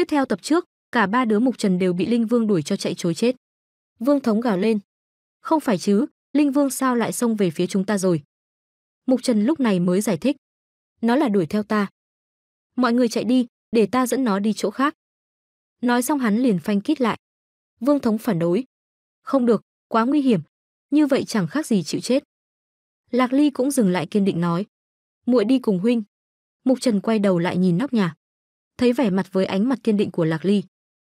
Tiếp theo tập trước, cả ba đứa Mục Trần đều bị Linh Vương đuổi cho chạy trối chết. Vương Thống gào lên. Không phải chứ, Linh Vương sao lại xông về phía chúng ta rồi? Mục Trần lúc này mới giải thích. Nó là đuổi theo ta. Mọi người chạy đi, để ta dẫn nó đi chỗ khác. Nói xong hắn liền phanh kít lại. Vương Thống phản đối. Không được, quá nguy hiểm. Như vậy chẳng khác gì chịu chết. Lạc Ly cũng dừng lại kiên định nói. muội đi cùng huynh. Mục Trần quay đầu lại nhìn nóc nhà thấy vẻ mặt với ánh mặt kiên định của Lạc Ly.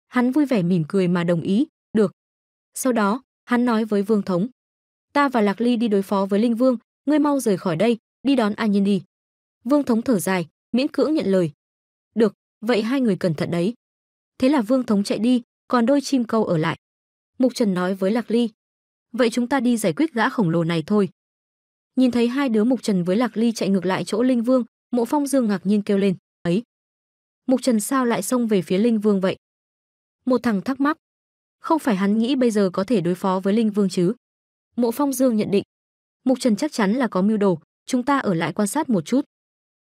Hắn vui vẻ mỉm cười mà đồng ý, được. Sau đó, hắn nói với Vương Thống. Ta và Lạc Ly đi đối phó với Linh Vương, ngươi mau rời khỏi đây, đi đón A Nhiên đi. Vương Thống thở dài, miễn cưỡng nhận lời. Được, vậy hai người cẩn thận đấy. Thế là Vương Thống chạy đi, còn đôi chim câu ở lại. Mục Trần nói với Lạc Ly. Vậy chúng ta đi giải quyết gã khổng lồ này thôi. Nhìn thấy hai đứa Mục Trần với Lạc Ly chạy ngược lại chỗ Linh Vương, Mộ Phong Dương ngạc nhiên kêu lên. Mục Trần sao lại xông về phía Linh Vương vậy? Một thằng thắc mắc. Không phải hắn nghĩ bây giờ có thể đối phó với Linh Vương chứ? Mộ Phong Dương nhận định. Mục Trần chắc chắn là có mưu đồ, chúng ta ở lại quan sát một chút.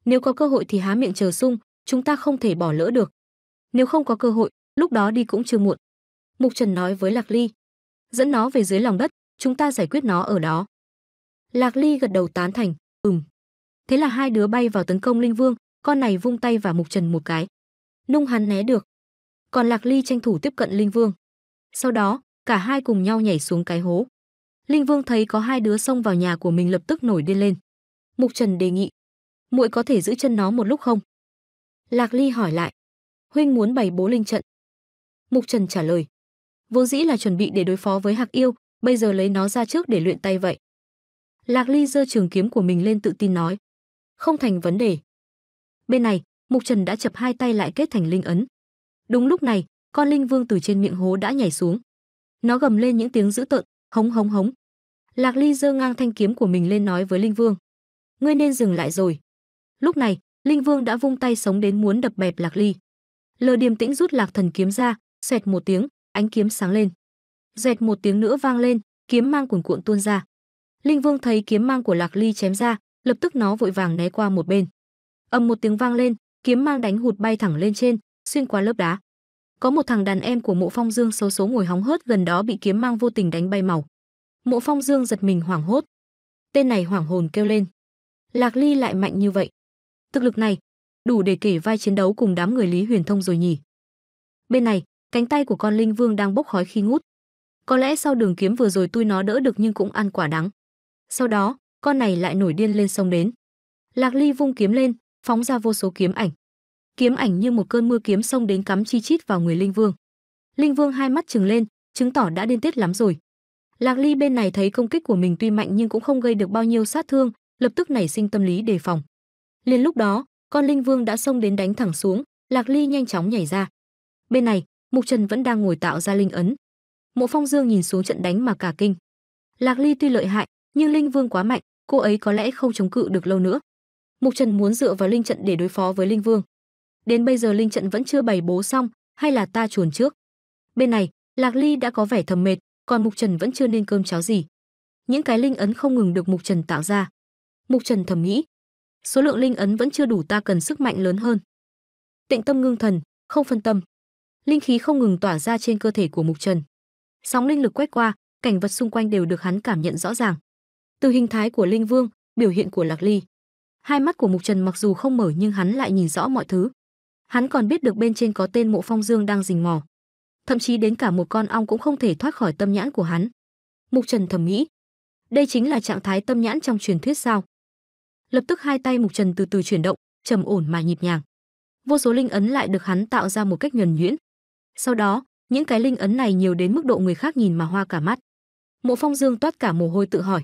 Nếu có cơ hội thì há miệng chờ sung, chúng ta không thể bỏ lỡ được. Nếu không có cơ hội, lúc đó đi cũng chưa muộn. Mục Trần nói với Lạc Ly. Dẫn nó về dưới lòng đất, chúng ta giải quyết nó ở đó. Lạc Ly gật đầu tán thành, ừm. Thế là hai đứa bay vào tấn công Linh Vương, con này vung tay vào Mục Trần một cái lung hắn né được. Còn Lạc Ly tranh thủ tiếp cận Linh Vương. Sau đó, cả hai cùng nhau nhảy xuống cái hố. Linh Vương thấy có hai đứa xông vào nhà của mình lập tức nổi điên lên. Mục Trần đề nghị, "Muội có thể giữ chân nó một lúc không?" Lạc Ly hỏi lại, "Huynh muốn bày bố linh trận?" Mục Trần trả lời, "Vốn dĩ là chuẩn bị để đối phó với Hạc Yêu, bây giờ lấy nó ra trước để luyện tay vậy." Lạc Ly giơ trường kiếm của mình lên tự tin nói, "Không thành vấn đề." Bên này, Mục Trần đã chập hai tay lại kết thành linh ấn. Đúng lúc này, con linh vương từ trên miệng hố đã nhảy xuống. Nó gầm lên những tiếng dữ tợn, hống hống hống. Lạc Ly giơ ngang thanh kiếm của mình lên nói với Linh Vương: "Ngươi nên dừng lại rồi." Lúc này, Linh Vương đã vung tay sống đến muốn đập bẹp Lạc Ly. Lờ Điềm Tĩnh rút Lạc Thần kiếm ra, xoẹt một tiếng, ánh kiếm sáng lên. Rẹt một tiếng nữa vang lên, kiếm mang cuồn cuộn tuôn ra. Linh Vương thấy kiếm mang của Lạc Ly chém ra, lập tức nó vội vàng né qua một bên. Ầm một tiếng vang lên, kiếm mang đánh hụt bay thẳng lên trên, xuyên qua lớp đá. Có một thằng đàn em của Mộ Phong Dương xấu số ngồi hóng hớt gần đó bị kiếm mang vô tình đánh bay màu. Mộ Phong Dương giật mình hoảng hốt. Tên này hoảng hồn kêu lên. Lạc Ly lại mạnh như vậy. Thực lực này, đủ để kể vai chiến đấu cùng đám người Lý Huyền Thông rồi nhỉ. Bên này, cánh tay của con Linh Vương đang bốc khói khi ngút. Có lẽ sau đường kiếm vừa rồi tôi nó đỡ được nhưng cũng ăn quả đắng. Sau đó, con này lại nổi điên lên sông đến. Lạc Ly vung kiếm lên, phóng ra vô số kiếm ảnh kiếm ảnh như một cơn mưa kiếm xông đến cắm chi chít vào người linh vương linh vương hai mắt trừng lên chứng tỏ đã điên tiết lắm rồi lạc ly bên này thấy công kích của mình tuy mạnh nhưng cũng không gây được bao nhiêu sát thương lập tức nảy sinh tâm lý đề phòng liền lúc đó con linh vương đã xông đến đánh thẳng xuống lạc ly nhanh chóng nhảy ra bên này mục trần vẫn đang ngồi tạo ra linh ấn mộ phong dương nhìn xuống trận đánh mà cả kinh lạc ly tuy lợi hại nhưng linh vương quá mạnh cô ấy có lẽ không chống cự được lâu nữa Mục Trần muốn dựa vào linh trận để đối phó với Linh Vương. Đến bây giờ linh trận vẫn chưa bày bố xong, hay là ta chuồn trước? Bên này, Lạc Ly đã có vẻ thầm mệt, còn Mục Trần vẫn chưa nên cơm cháo gì. Những cái linh ấn không ngừng được Mục Trần tạo ra. Mục Trần thầm nghĩ, số lượng linh ấn vẫn chưa đủ ta cần sức mạnh lớn hơn. Tịnh tâm ngưng thần, không phân tâm. Linh khí không ngừng tỏa ra trên cơ thể của Mục Trần. Sóng linh lực quét qua, cảnh vật xung quanh đều được hắn cảm nhận rõ ràng. Từ hình thái của Linh Vương, biểu hiện của Lạc Ly, Hai mắt của Mục Trần mặc dù không mở nhưng hắn lại nhìn rõ mọi thứ. Hắn còn biết được bên trên có tên Mộ Phong Dương đang rình mò. Thậm chí đến cả một con ong cũng không thể thoát khỏi tâm nhãn của hắn. Mục Trần thầm nghĩ, đây chính là trạng thái tâm nhãn trong truyền thuyết sao? Lập tức hai tay Mục Trần từ từ chuyển động, trầm ổn mà nhịp nhàng. Vô số linh ấn lại được hắn tạo ra một cách nhuần nhuyễn. Sau đó, những cái linh ấn này nhiều đến mức độ người khác nhìn mà hoa cả mắt. Mộ Phong Dương toát cả mồ hôi tự hỏi,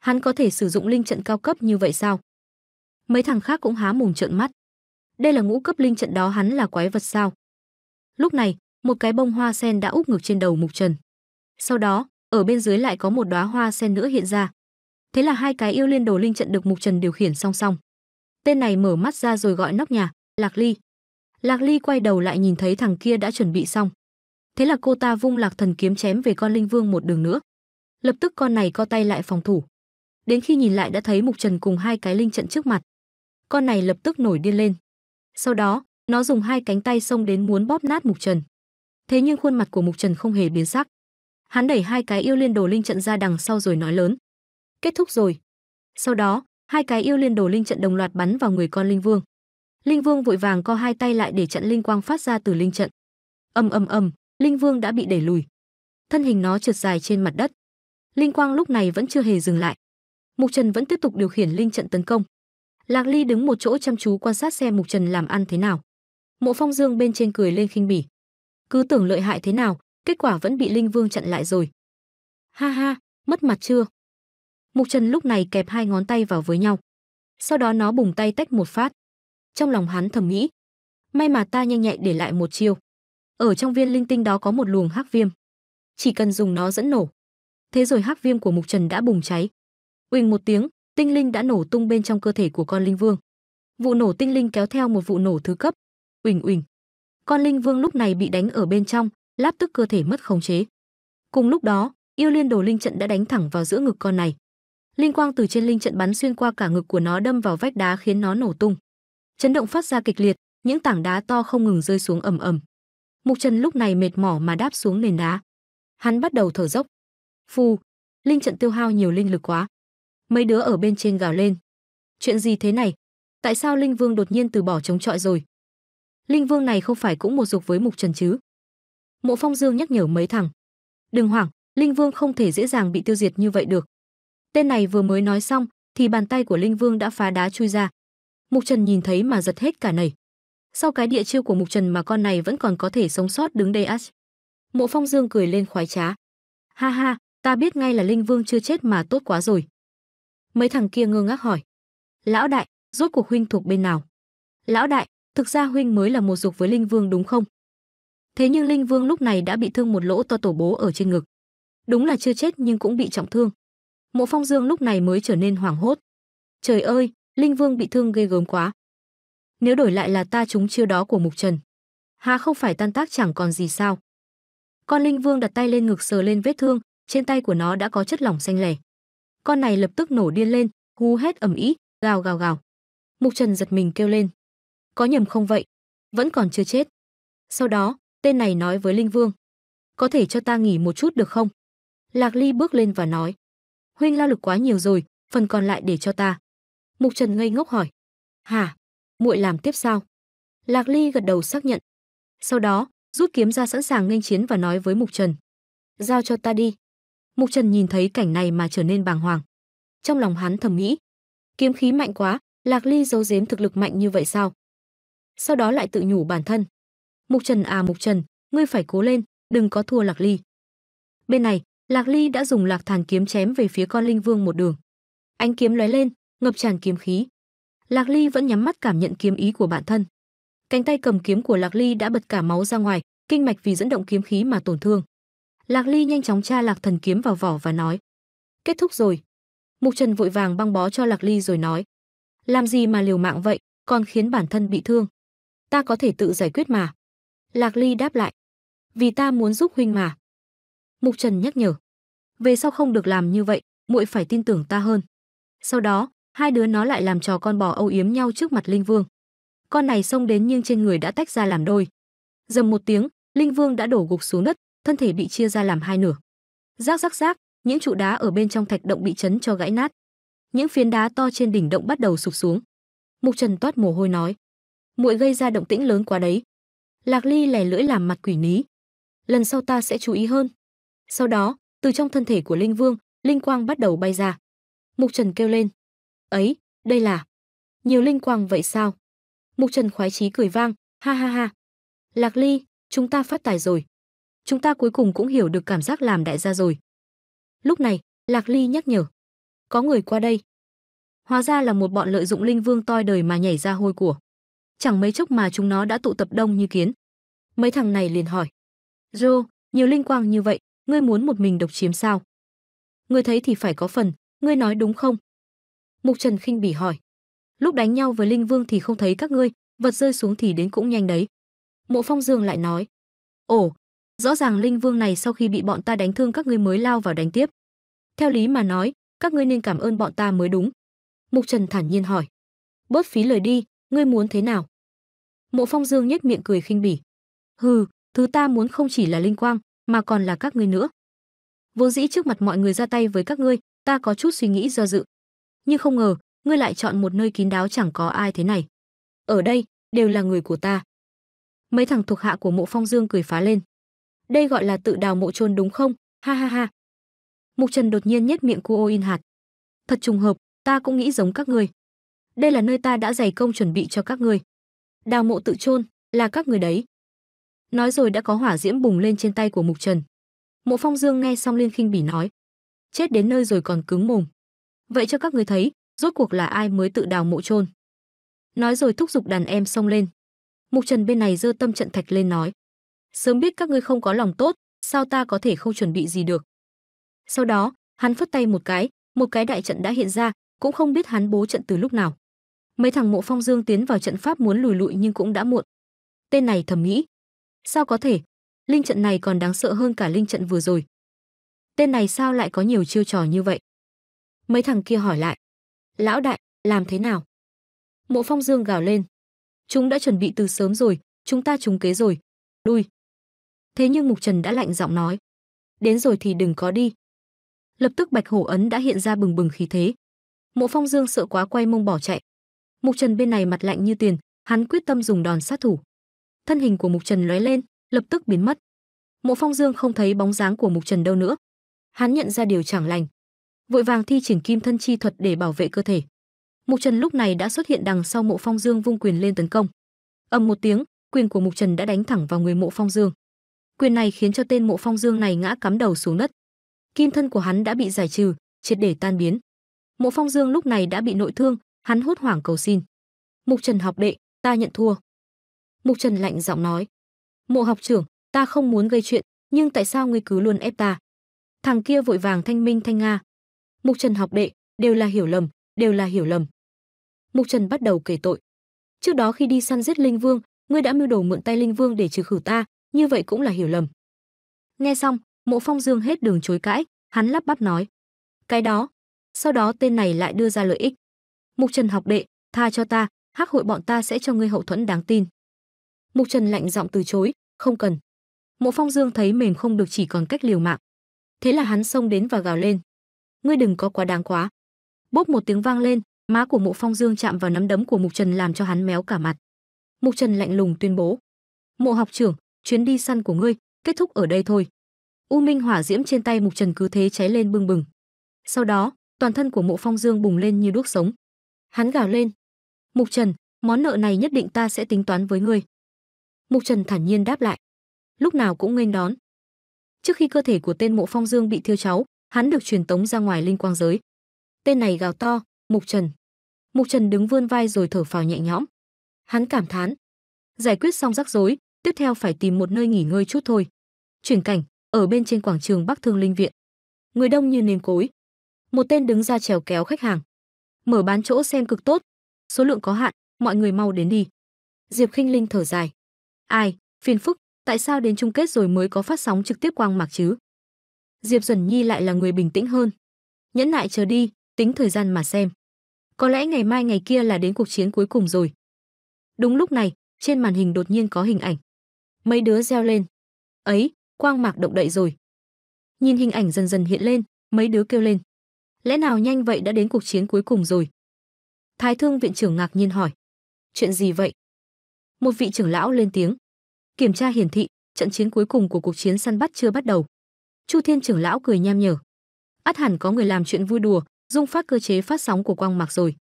hắn có thể sử dụng linh trận cao cấp như vậy sao? Mấy thằng khác cũng há mùng trợn mắt. Đây là ngũ cấp linh trận đó hắn là quái vật sao? Lúc này, một cái bông hoa sen đã úp ngược trên đầu Mục Trần. Sau đó, ở bên dưới lại có một đóa hoa sen nữa hiện ra. Thế là hai cái yêu liên đồ linh trận được Mục Trần điều khiển song song. Tên này mở mắt ra rồi gọi nóc nhà, Lạc Ly. Lạc Ly quay đầu lại nhìn thấy thằng kia đã chuẩn bị xong. Thế là cô ta vung Lạc Thần kiếm chém về con linh vương một đường nữa. Lập tức con này co tay lại phòng thủ. Đến khi nhìn lại đã thấy Mục Trần cùng hai cái linh trận trước mặt con này lập tức nổi điên lên. Sau đó, nó dùng hai cánh tay xông đến muốn bóp nát Mục Trần. Thế nhưng khuôn mặt của Mục Trần không hề biến sắc. Hắn đẩy hai cái yêu liên đồ linh trận ra đằng sau rồi nói lớn: "Kết thúc rồi." Sau đó, hai cái yêu liên đồ linh trận đồng loạt bắn vào người con linh vương. Linh vương vội vàng co hai tay lại để chặn linh quang phát ra từ linh trận. âm âm âm, linh vương đã bị đẩy lùi. Thân hình nó trượt dài trên mặt đất. Linh quang lúc này vẫn chưa hề dừng lại. Mục Trần vẫn tiếp tục điều khiển linh trận tấn công. Lạc Ly đứng một chỗ chăm chú quan sát xem Mục Trần làm ăn thế nào. Mộ Phong Dương bên trên cười lên khinh bỉ. Cứ tưởng lợi hại thế nào, kết quả vẫn bị Linh Vương chặn lại rồi. Ha ha, mất mặt chưa? Mục Trần lúc này kẹp hai ngón tay vào với nhau. Sau đó nó bùng tay tách một phát. Trong lòng hắn thầm nghĩ, may mà ta nhanh nhạy để lại một chiêu. Ở trong viên linh tinh đó có một luồng hắc viêm, chỉ cần dùng nó dẫn nổ. Thế rồi hắc viêm của Mục Trần đã bùng cháy. Uỳnh một tiếng, tinh linh đã nổ tung bên trong cơ thể của con linh vương. Vụ nổ tinh linh kéo theo một vụ nổ thứ cấp. Uỳnh uỳnh. Con linh vương lúc này bị đánh ở bên trong, lập tức cơ thể mất khống chế. Cùng lúc đó, yêu liên đồ linh trận đã đánh thẳng vào giữa ngực con này. Linh quang từ trên linh trận bắn xuyên qua cả ngực của nó đâm vào vách đá khiến nó nổ tung. Chấn động phát ra kịch liệt, những tảng đá to không ngừng rơi xuống ầm ầm. Mục Trần lúc này mệt mỏi mà đáp xuống nền đá. Hắn bắt đầu thở dốc. Phù, linh trận tiêu hao nhiều linh lực quá mấy đứa ở bên trên gào lên. Chuyện gì thế này? Tại sao Linh Vương đột nhiên từ bỏ chống trọi rồi? Linh Vương này không phải cũng một dục với Mục Trần chứ? Mộ Phong Dương nhắc nhở mấy thằng. Đừng hoảng, Linh Vương không thể dễ dàng bị tiêu diệt như vậy được. Tên này vừa mới nói xong, thì bàn tay của Linh Vương đã phá đá chui ra. Mục Trần nhìn thấy mà giật hết cả nảy. Sau cái địa chiêu của Mục Trần mà con này vẫn còn có thể sống sót đứng đây ách. Mộ Phong Dương cười lên khoái trá. Ha ha, ta biết ngay là Linh Vương chưa chết mà tốt quá rồi. Mấy thằng kia ngơ ngác hỏi. Lão đại, rốt cuộc huynh thuộc bên nào? Lão đại, thực ra huynh mới là một dục với Linh Vương đúng không? Thế nhưng Linh Vương lúc này đã bị thương một lỗ to tổ bố ở trên ngực. Đúng là chưa chết nhưng cũng bị trọng thương. Mộ Phong Dương lúc này mới trở nên hoảng hốt. Trời ơi, Linh Vương bị thương ghê gớm quá. Nếu đổi lại là ta chúng chiêu đó của Mục Trần. Hà không phải tan tác chẳng còn gì sao. Con Linh Vương đặt tay lên ngực sờ lên vết thương, trên tay của nó đã có chất lỏng xanh lẻ. Con này lập tức nổ điên lên, hú hét ầm ĩ, gào gào gào. Mục Trần giật mình kêu lên. Có nhầm không vậy? Vẫn còn chưa chết. Sau đó, tên này nói với Linh Vương. Có thể cho ta nghỉ một chút được không? Lạc Ly bước lên và nói. Huynh lao lực quá nhiều rồi, phần còn lại để cho ta. Mục Trần ngây ngốc hỏi. Hả? muội làm tiếp sao? Lạc Ly gật đầu xác nhận. Sau đó, rút kiếm ra sẵn sàng nghênh chiến và nói với Mục Trần. Giao cho ta đi. Mục Trần nhìn thấy cảnh này mà trở nên bàng hoàng. Trong lòng hắn thầm nghĩ, kiếm khí mạnh quá, Lạc Ly giấu giếm thực lực mạnh như vậy sao? Sau đó lại tự nhủ bản thân. Mục Trần à Mục Trần, ngươi phải cố lên, đừng có thua Lạc Ly. Bên này, Lạc Ly đã dùng Lạc Thàn kiếm chém về phía con linh vương một đường. Ánh kiếm lóe lên, ngập tràn kiếm khí. Lạc Ly vẫn nhắm mắt cảm nhận kiếm ý của bản thân. Cánh tay cầm kiếm của Lạc Ly đã bật cả máu ra ngoài, kinh mạch vì dẫn động kiếm khí mà tổn thương. Lạc Ly nhanh chóng tra Lạc Thần kiếm vào vỏ và nói: "Kết thúc rồi." Mục Trần vội vàng băng bó cho Lạc Ly rồi nói: "Làm gì mà liều mạng vậy, còn khiến bản thân bị thương. Ta có thể tự giải quyết mà." Lạc Ly đáp lại: "Vì ta muốn giúp huynh mà." Mục Trần nhắc nhở: "Về sau không được làm như vậy, muội phải tin tưởng ta hơn." Sau đó, hai đứa nó lại làm trò con bò âu yếm nhau trước mặt Linh Vương. Con này xông đến nhưng trên người đã tách ra làm đôi. Dầm một tiếng, Linh Vương đã đổ gục xuống đất, thân thể bị chia ra làm hai nửa. Rác rắc rác, những trụ đá ở bên trong thạch động bị chấn cho gãy nát. Những phiến đá to trên đỉnh động bắt đầu sụp xuống. Mục Trần toát mồ hôi nói: "Muội gây ra động tĩnh lớn quá đấy." Lạc Ly lè lưỡi làm mặt quỷ ní. "Lần sau ta sẽ chú ý hơn." Sau đó, từ trong thân thể của Linh Vương, linh quang bắt đầu bay ra. Mục Trần kêu lên: "Ấy, đây là nhiều linh quang vậy sao?" Mục Trần khoái chí cười vang, "Ha ha ha. Lạc Ly, chúng ta phát tài rồi." chúng ta cuối cùng cũng hiểu được cảm giác làm đại gia rồi. Lúc này, Lạc Ly nhắc nhở. Có người qua đây. Hóa ra là một bọn lợi dụng linh vương toi đời mà nhảy ra hôi của. Chẳng mấy chốc mà chúng nó đã tụ tập đông như kiến. Mấy thằng này liền hỏi. Joe, nhiều linh quang như vậy, ngươi muốn một mình độc chiếm sao? Ngươi thấy thì phải có phần, ngươi nói đúng không? Mục Trần khinh bỉ hỏi. Lúc đánh nhau với Linh Vương thì không thấy các ngươi, vật rơi xuống thì đến cũng nhanh đấy. Mộ Phong Dương lại nói. Ồ, rõ ràng linh vương này sau khi bị bọn ta đánh thương các ngươi mới lao vào đánh tiếp theo lý mà nói các ngươi nên cảm ơn bọn ta mới đúng mục trần thản nhiên hỏi bớt phí lời đi ngươi muốn thế nào mộ phong dương nhếch miệng cười khinh bỉ hừ thứ ta muốn không chỉ là linh quang mà còn là các ngươi nữa vốn dĩ trước mặt mọi người ra tay với các ngươi ta có chút suy nghĩ do dự nhưng không ngờ ngươi lại chọn một nơi kín đáo chẳng có ai thế này ở đây đều là người của ta mấy thằng thuộc hạ của mộ phong dương cười phá lên đây gọi là tự đào mộ chôn đúng không? Ha ha ha. Mục Trần đột nhiên nhếch miệng cô in hạt. Thật trùng hợp, ta cũng nghĩ giống các người. Đây là nơi ta đã dày công chuẩn bị cho các người. Đào mộ tự chôn là các người đấy. Nói rồi đã có hỏa diễm bùng lên trên tay của Mục Trần. Mộ Phong Dương nghe xong liên khinh bỉ nói, chết đến nơi rồi còn cứng mồm. Vậy cho các người thấy, rốt cuộc là ai mới tự đào mộ chôn. Nói rồi thúc giục đàn em xông lên. Mục Trần bên này dơ tâm trận thạch lên nói, sớm biết các ngươi không có lòng tốt, sao ta có thể không chuẩn bị gì được. Sau đó, hắn phất tay một cái, một cái đại trận đã hiện ra, cũng không biết hắn bố trận từ lúc nào. Mấy thằng Mộ Phong Dương tiến vào trận pháp muốn lùi lụi nhưng cũng đã muộn. Tên này thầm nghĩ, sao có thể, linh trận này còn đáng sợ hơn cả linh trận vừa rồi. Tên này sao lại có nhiều chiêu trò như vậy? Mấy thằng kia hỏi lại, lão đại, làm thế nào? Mộ Phong Dương gào lên, chúng đã chuẩn bị từ sớm rồi, chúng ta trúng kế rồi, lui thế nhưng Mục Trần đã lạnh giọng nói, "Đến rồi thì đừng có đi." Lập tức Bạch Hổ ấn đã hiện ra bừng bừng khí thế. Mộ Phong Dương sợ quá quay mông bỏ chạy. Mục Trần bên này mặt lạnh như tiền, hắn quyết tâm dùng đòn sát thủ. Thân hình của Mục Trần lóe lên, lập tức biến mất. Mộ Phong Dương không thấy bóng dáng của Mục Trần đâu nữa. Hắn nhận ra điều chẳng lành, vội vàng thi triển kim thân chi thuật để bảo vệ cơ thể. Mục Trần lúc này đã xuất hiện đằng sau Mộ Phong Dương vung quyền lên tấn công. Ầm một tiếng, quyền của Mục Trần đã đánh thẳng vào người Mộ Phong Dương quyền này khiến cho tên mộ phong dương này ngã cắm đầu xuống đất kim thân của hắn đã bị giải trừ triệt để tan biến mộ phong dương lúc này đã bị nội thương hắn hốt hoảng cầu xin mục trần học đệ ta nhận thua mục trần lạnh giọng nói mộ học trưởng ta không muốn gây chuyện nhưng tại sao ngươi cứ luôn ép ta thằng kia vội vàng thanh minh thanh nga mục trần học đệ đều là hiểu lầm đều là hiểu lầm mục trần bắt đầu kể tội trước đó khi đi săn giết linh vương ngươi đã mưu đồ mượn tay linh vương để trừ khử ta như vậy cũng là hiểu lầm nghe xong mộ phong dương hết đường chối cãi hắn lắp bắp nói cái đó sau đó tên này lại đưa ra lợi ích mục trần học đệ tha cho ta hắc hội bọn ta sẽ cho ngươi hậu thuẫn đáng tin mục trần lạnh giọng từ chối không cần mộ phong dương thấy mềm không được chỉ còn cách liều mạng thế là hắn xông đến và gào lên ngươi đừng có quá đáng quá bốp một tiếng vang lên má của mộ phong dương chạm vào nắm đấm của mục trần làm cho hắn méo cả mặt mục trần lạnh lùng tuyên bố mộ học trưởng chuyến đi săn của ngươi kết thúc ở đây thôi u minh hỏa diễm trên tay mục trần cứ thế cháy lên bừng bừng sau đó toàn thân của mộ phong dương bùng lên như đuốc sống hắn gào lên mục trần món nợ này nhất định ta sẽ tính toán với ngươi mục trần thản nhiên đáp lại lúc nào cũng nghênh đón trước khi cơ thể của tên mộ phong dương bị thiêu cháu hắn được truyền tống ra ngoài linh quang giới tên này gào to mục trần mục trần đứng vươn vai rồi thở phào nhẹ nhõm hắn cảm thán giải quyết xong rắc rối tiếp theo phải tìm một nơi nghỉ ngơi chút thôi. Chuyển cảnh, ở bên trên quảng trường Bắc Thương Linh Viện. Người đông như nêm cối. Một tên đứng ra trèo kéo khách hàng. Mở bán chỗ xem cực tốt, số lượng có hạn, mọi người mau đến đi. Diệp Khinh Linh thở dài. Ai, phiền phức, tại sao đến chung kết rồi mới có phát sóng trực tiếp quang mạc chứ? Diệp Dần Nhi lại là người bình tĩnh hơn. Nhẫn nại chờ đi, tính thời gian mà xem. Có lẽ ngày mai ngày kia là đến cuộc chiến cuối cùng rồi. Đúng lúc này, trên màn hình đột nhiên có hình ảnh. Mấy đứa reo lên. Ấy, quang mạc động đậy rồi. Nhìn hình ảnh dần dần hiện lên, mấy đứa kêu lên. Lẽ nào nhanh vậy đã đến cuộc chiến cuối cùng rồi? Thái thương viện trưởng ngạc nhiên hỏi. Chuyện gì vậy? Một vị trưởng lão lên tiếng. Kiểm tra hiển thị, trận chiến cuối cùng của cuộc chiến săn bắt chưa bắt đầu. Chu Thiên trưởng lão cười nham nhở. Át hẳn có người làm chuyện vui đùa, dung phát cơ chế phát sóng của quang mạc rồi.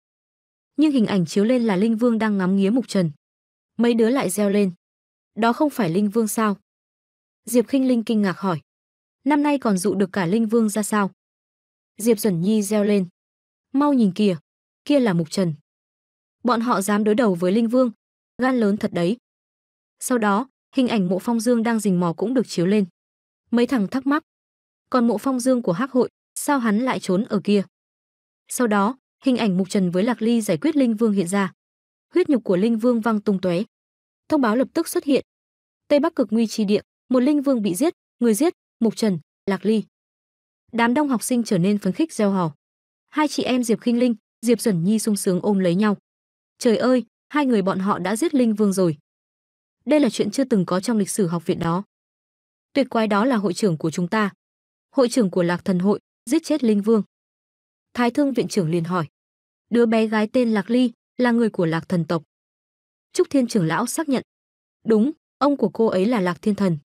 Nhưng hình ảnh chiếu lên là Linh Vương đang ngắm nghía Mục Trần. Mấy đứa lại reo lên đó không phải Linh Vương sao? Diệp Khinh Linh kinh ngạc hỏi. Năm nay còn dụ được cả Linh Vương ra sao? Diệp Dẩn Nhi reo lên. Mau nhìn kìa, kia là Mục Trần. Bọn họ dám đối đầu với Linh Vương, gan lớn thật đấy. Sau đó, hình ảnh Mộ Phong Dương đang rình mò cũng được chiếu lên. Mấy thằng thắc mắc, còn Mộ Phong Dương của Hắc hội, sao hắn lại trốn ở kia? Sau đó, hình ảnh Mục Trần với Lạc Ly giải quyết Linh Vương hiện ra. Huyết nhục của Linh Vương văng tung tóe, thông báo lập tức xuất hiện. Tây Bắc cực nguy chi địa, một linh vương bị giết, người giết, Mục Trần, Lạc Ly. Đám đông học sinh trở nên phấn khích reo hò. Hai chị em Diệp Khinh Linh, Diệp Duẩn Nhi sung sướng ôm lấy nhau. Trời ơi, hai người bọn họ đã giết linh vương rồi. Đây là chuyện chưa từng có trong lịch sử học viện đó. Tuyệt quái đó là hội trưởng của chúng ta. Hội trưởng của Lạc Thần hội giết chết linh vương. Thái Thương viện trưởng liền hỏi: "Đứa bé gái tên Lạc Ly là người của Lạc Thần tộc?" Trúc Thiên trưởng lão xác nhận. Đúng, ông của cô ấy là Lạc Thiên Thần.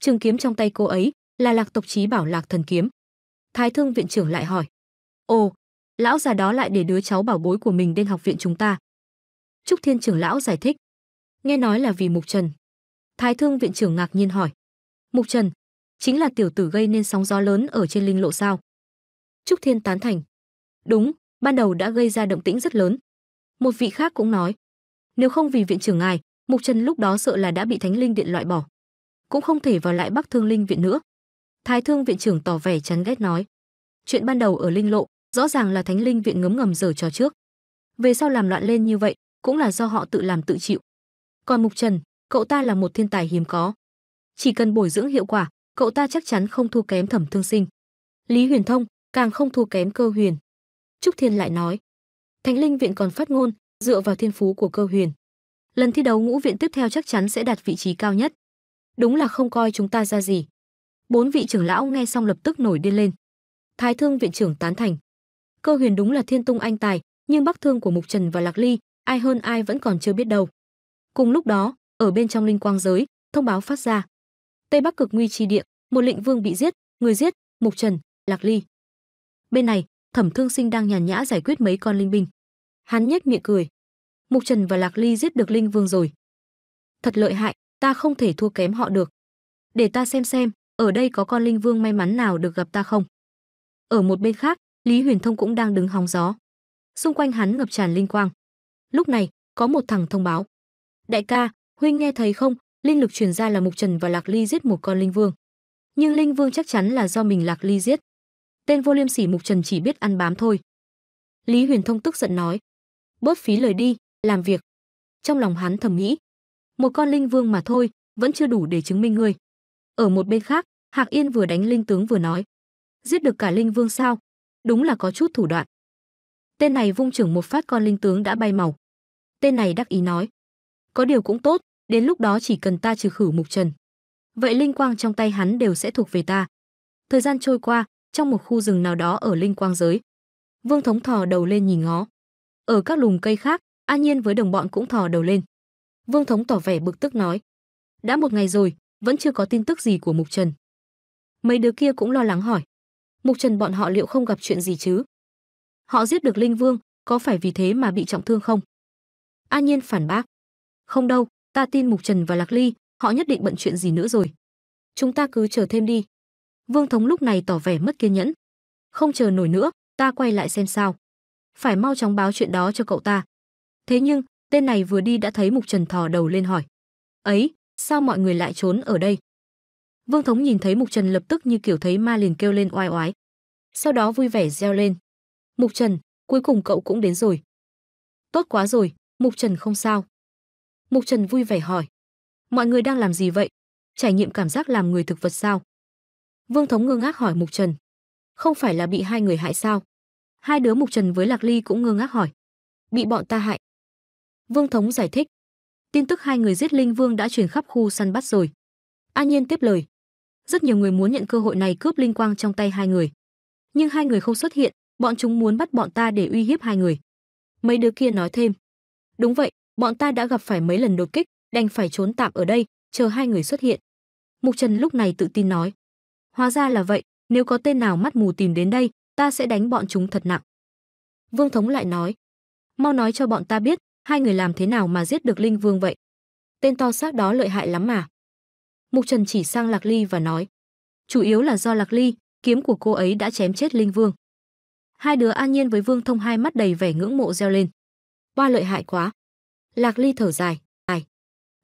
Trường kiếm trong tay cô ấy là Lạc tộc chí bảo Lạc Thần kiếm. Thái Thương viện trưởng lại hỏi: "Ồ, lão già đó lại để đứa cháu bảo bối của mình đến học viện chúng ta?" Trúc Thiên trưởng lão giải thích: "Nghe nói là vì Mục Trần." Thái Thương viện trưởng ngạc nhiên hỏi: "Mục Trần, chính là tiểu tử gây nên sóng gió lớn ở trên linh lộ sao?" Trúc Thiên tán thành: "Đúng, ban đầu đã gây ra động tĩnh rất lớn." Một vị khác cũng nói: nếu không vì viện trưởng ngài, Mục Trần lúc đó sợ là đã bị Thánh Linh Điện loại bỏ, cũng không thể vào lại Bắc Thương Linh Viện nữa. Thái Thương Viện trưởng tỏ vẻ chán ghét nói, chuyện ban đầu ở Linh Lộ, rõ ràng là Thánh Linh Viện ngấm ngầm giở trò trước, về sau làm loạn lên như vậy, cũng là do họ tự làm tự chịu. Còn Mục Trần, cậu ta là một thiên tài hiếm có, chỉ cần bồi dưỡng hiệu quả, cậu ta chắc chắn không thua kém Thẩm Thương Sinh. Lý Huyền Thông càng không thua kém Cơ Huyền. Trúc Thiên lại nói, Thánh Linh Viện còn phát ngôn, dựa vào thiên phú của cơ huyền. Lần thi đấu ngũ viện tiếp theo chắc chắn sẽ đạt vị trí cao nhất. Đúng là không coi chúng ta ra gì. Bốn vị trưởng lão nghe xong lập tức nổi điên lên. Thái Thương viện trưởng tán thành. Cơ huyền đúng là thiên tung anh tài, nhưng bắc thương của Mục Trần và Lạc Ly, ai hơn ai vẫn còn chưa biết đâu. Cùng lúc đó, ở bên trong linh quang giới, thông báo phát ra. Tây Bắc cực nguy chi địa, một lệnh vương bị giết, người giết, Mục Trần, Lạc Ly. Bên này, Thẩm Thương Sinh đang nhàn nhã giải quyết mấy con linh binh. Hắn nhếch miệng cười. Mục Trần và Lạc Ly giết được Linh Vương rồi. Thật lợi hại, ta không thể thua kém họ được. Để ta xem xem, ở đây có con Linh Vương may mắn nào được gặp ta không. Ở một bên khác, Lý Huyền Thông cũng đang đứng hóng gió. Xung quanh hắn ngập tràn linh quang. Lúc này, có một thằng thông báo. Đại ca, huynh nghe thấy không, linh lực truyền ra là Mục Trần và Lạc Ly giết một con Linh Vương. Nhưng Linh Vương chắc chắn là do mình Lạc Ly giết. Tên vô liêm sỉ Mục Trần chỉ biết ăn bám thôi. Lý Huyền Thông tức giận nói, bớt phí lời đi, làm việc. Trong lòng hắn thầm nghĩ, một con linh vương mà thôi, vẫn chưa đủ để chứng minh ngươi. Ở một bên khác, Hạc Yên vừa đánh linh tướng vừa nói, giết được cả linh vương sao? Đúng là có chút thủ đoạn. Tên này vung trưởng một phát con linh tướng đã bay màu. Tên này đắc ý nói, có điều cũng tốt, đến lúc đó chỉ cần ta trừ khử mục trần. Vậy linh quang trong tay hắn đều sẽ thuộc về ta. Thời gian trôi qua, trong một khu rừng nào đó ở linh quang giới. Vương Thống thò đầu lên nhìn ngó. Ở các lùm cây khác, an Nhiên với đồng bọn cũng thò đầu lên. Vương Thống tỏ vẻ bực tức nói: "Đã một ngày rồi, vẫn chưa có tin tức gì của Mục Trần." Mấy đứa kia cũng lo lắng hỏi: "Mục Trần bọn họ liệu không gặp chuyện gì chứ? Họ giết được Linh Vương, có phải vì thế mà bị trọng thương không?" an Nhiên phản bác: "Không đâu, ta tin Mục Trần và Lạc Ly, họ nhất định bận chuyện gì nữa rồi. Chúng ta cứ chờ thêm đi." Vương Thống lúc này tỏ vẻ mất kiên nhẫn. "Không chờ nổi nữa, ta quay lại xem sao." phải mau chóng báo chuyện đó cho cậu ta. Thế nhưng, tên này vừa đi đã thấy Mục Trần thò đầu lên hỏi. Ấy, sao mọi người lại trốn ở đây? Vương Thống nhìn thấy Mục Trần lập tức như kiểu thấy ma liền kêu lên oai oái. Sau đó vui vẻ reo lên. Mục Trần, cuối cùng cậu cũng đến rồi. Tốt quá rồi, Mục Trần không sao. Mục Trần vui vẻ hỏi. Mọi người đang làm gì vậy? Trải nghiệm cảm giác làm người thực vật sao? Vương Thống ngơ ngác hỏi Mục Trần. Không phải là bị hai người hại sao? hai đứa mục trần với lạc ly cũng ngơ ngác hỏi bị bọn ta hại vương thống giải thích tin tức hai người giết linh vương đã truyền khắp khu săn bắt rồi an nhiên tiếp lời rất nhiều người muốn nhận cơ hội này cướp linh quang trong tay hai người nhưng hai người không xuất hiện bọn chúng muốn bắt bọn ta để uy hiếp hai người mấy đứa kia nói thêm đúng vậy bọn ta đã gặp phải mấy lần đột kích đành phải trốn tạm ở đây chờ hai người xuất hiện mục trần lúc này tự tin nói hóa ra là vậy nếu có tên nào mắt mù tìm đến đây ta sẽ đánh bọn chúng thật nặng. Vương thống lại nói, mau nói cho bọn ta biết, hai người làm thế nào mà giết được Linh Vương vậy? Tên to xác đó lợi hại lắm mà. Mục Trần chỉ sang Lạc Ly và nói, chủ yếu là do Lạc Ly, kiếm của cô ấy đã chém chết Linh Vương. Hai đứa an nhiên với Vương Thông hai mắt đầy vẻ ngưỡng mộ reo lên. Qua lợi hại quá. Lạc Ly thở dài, ai.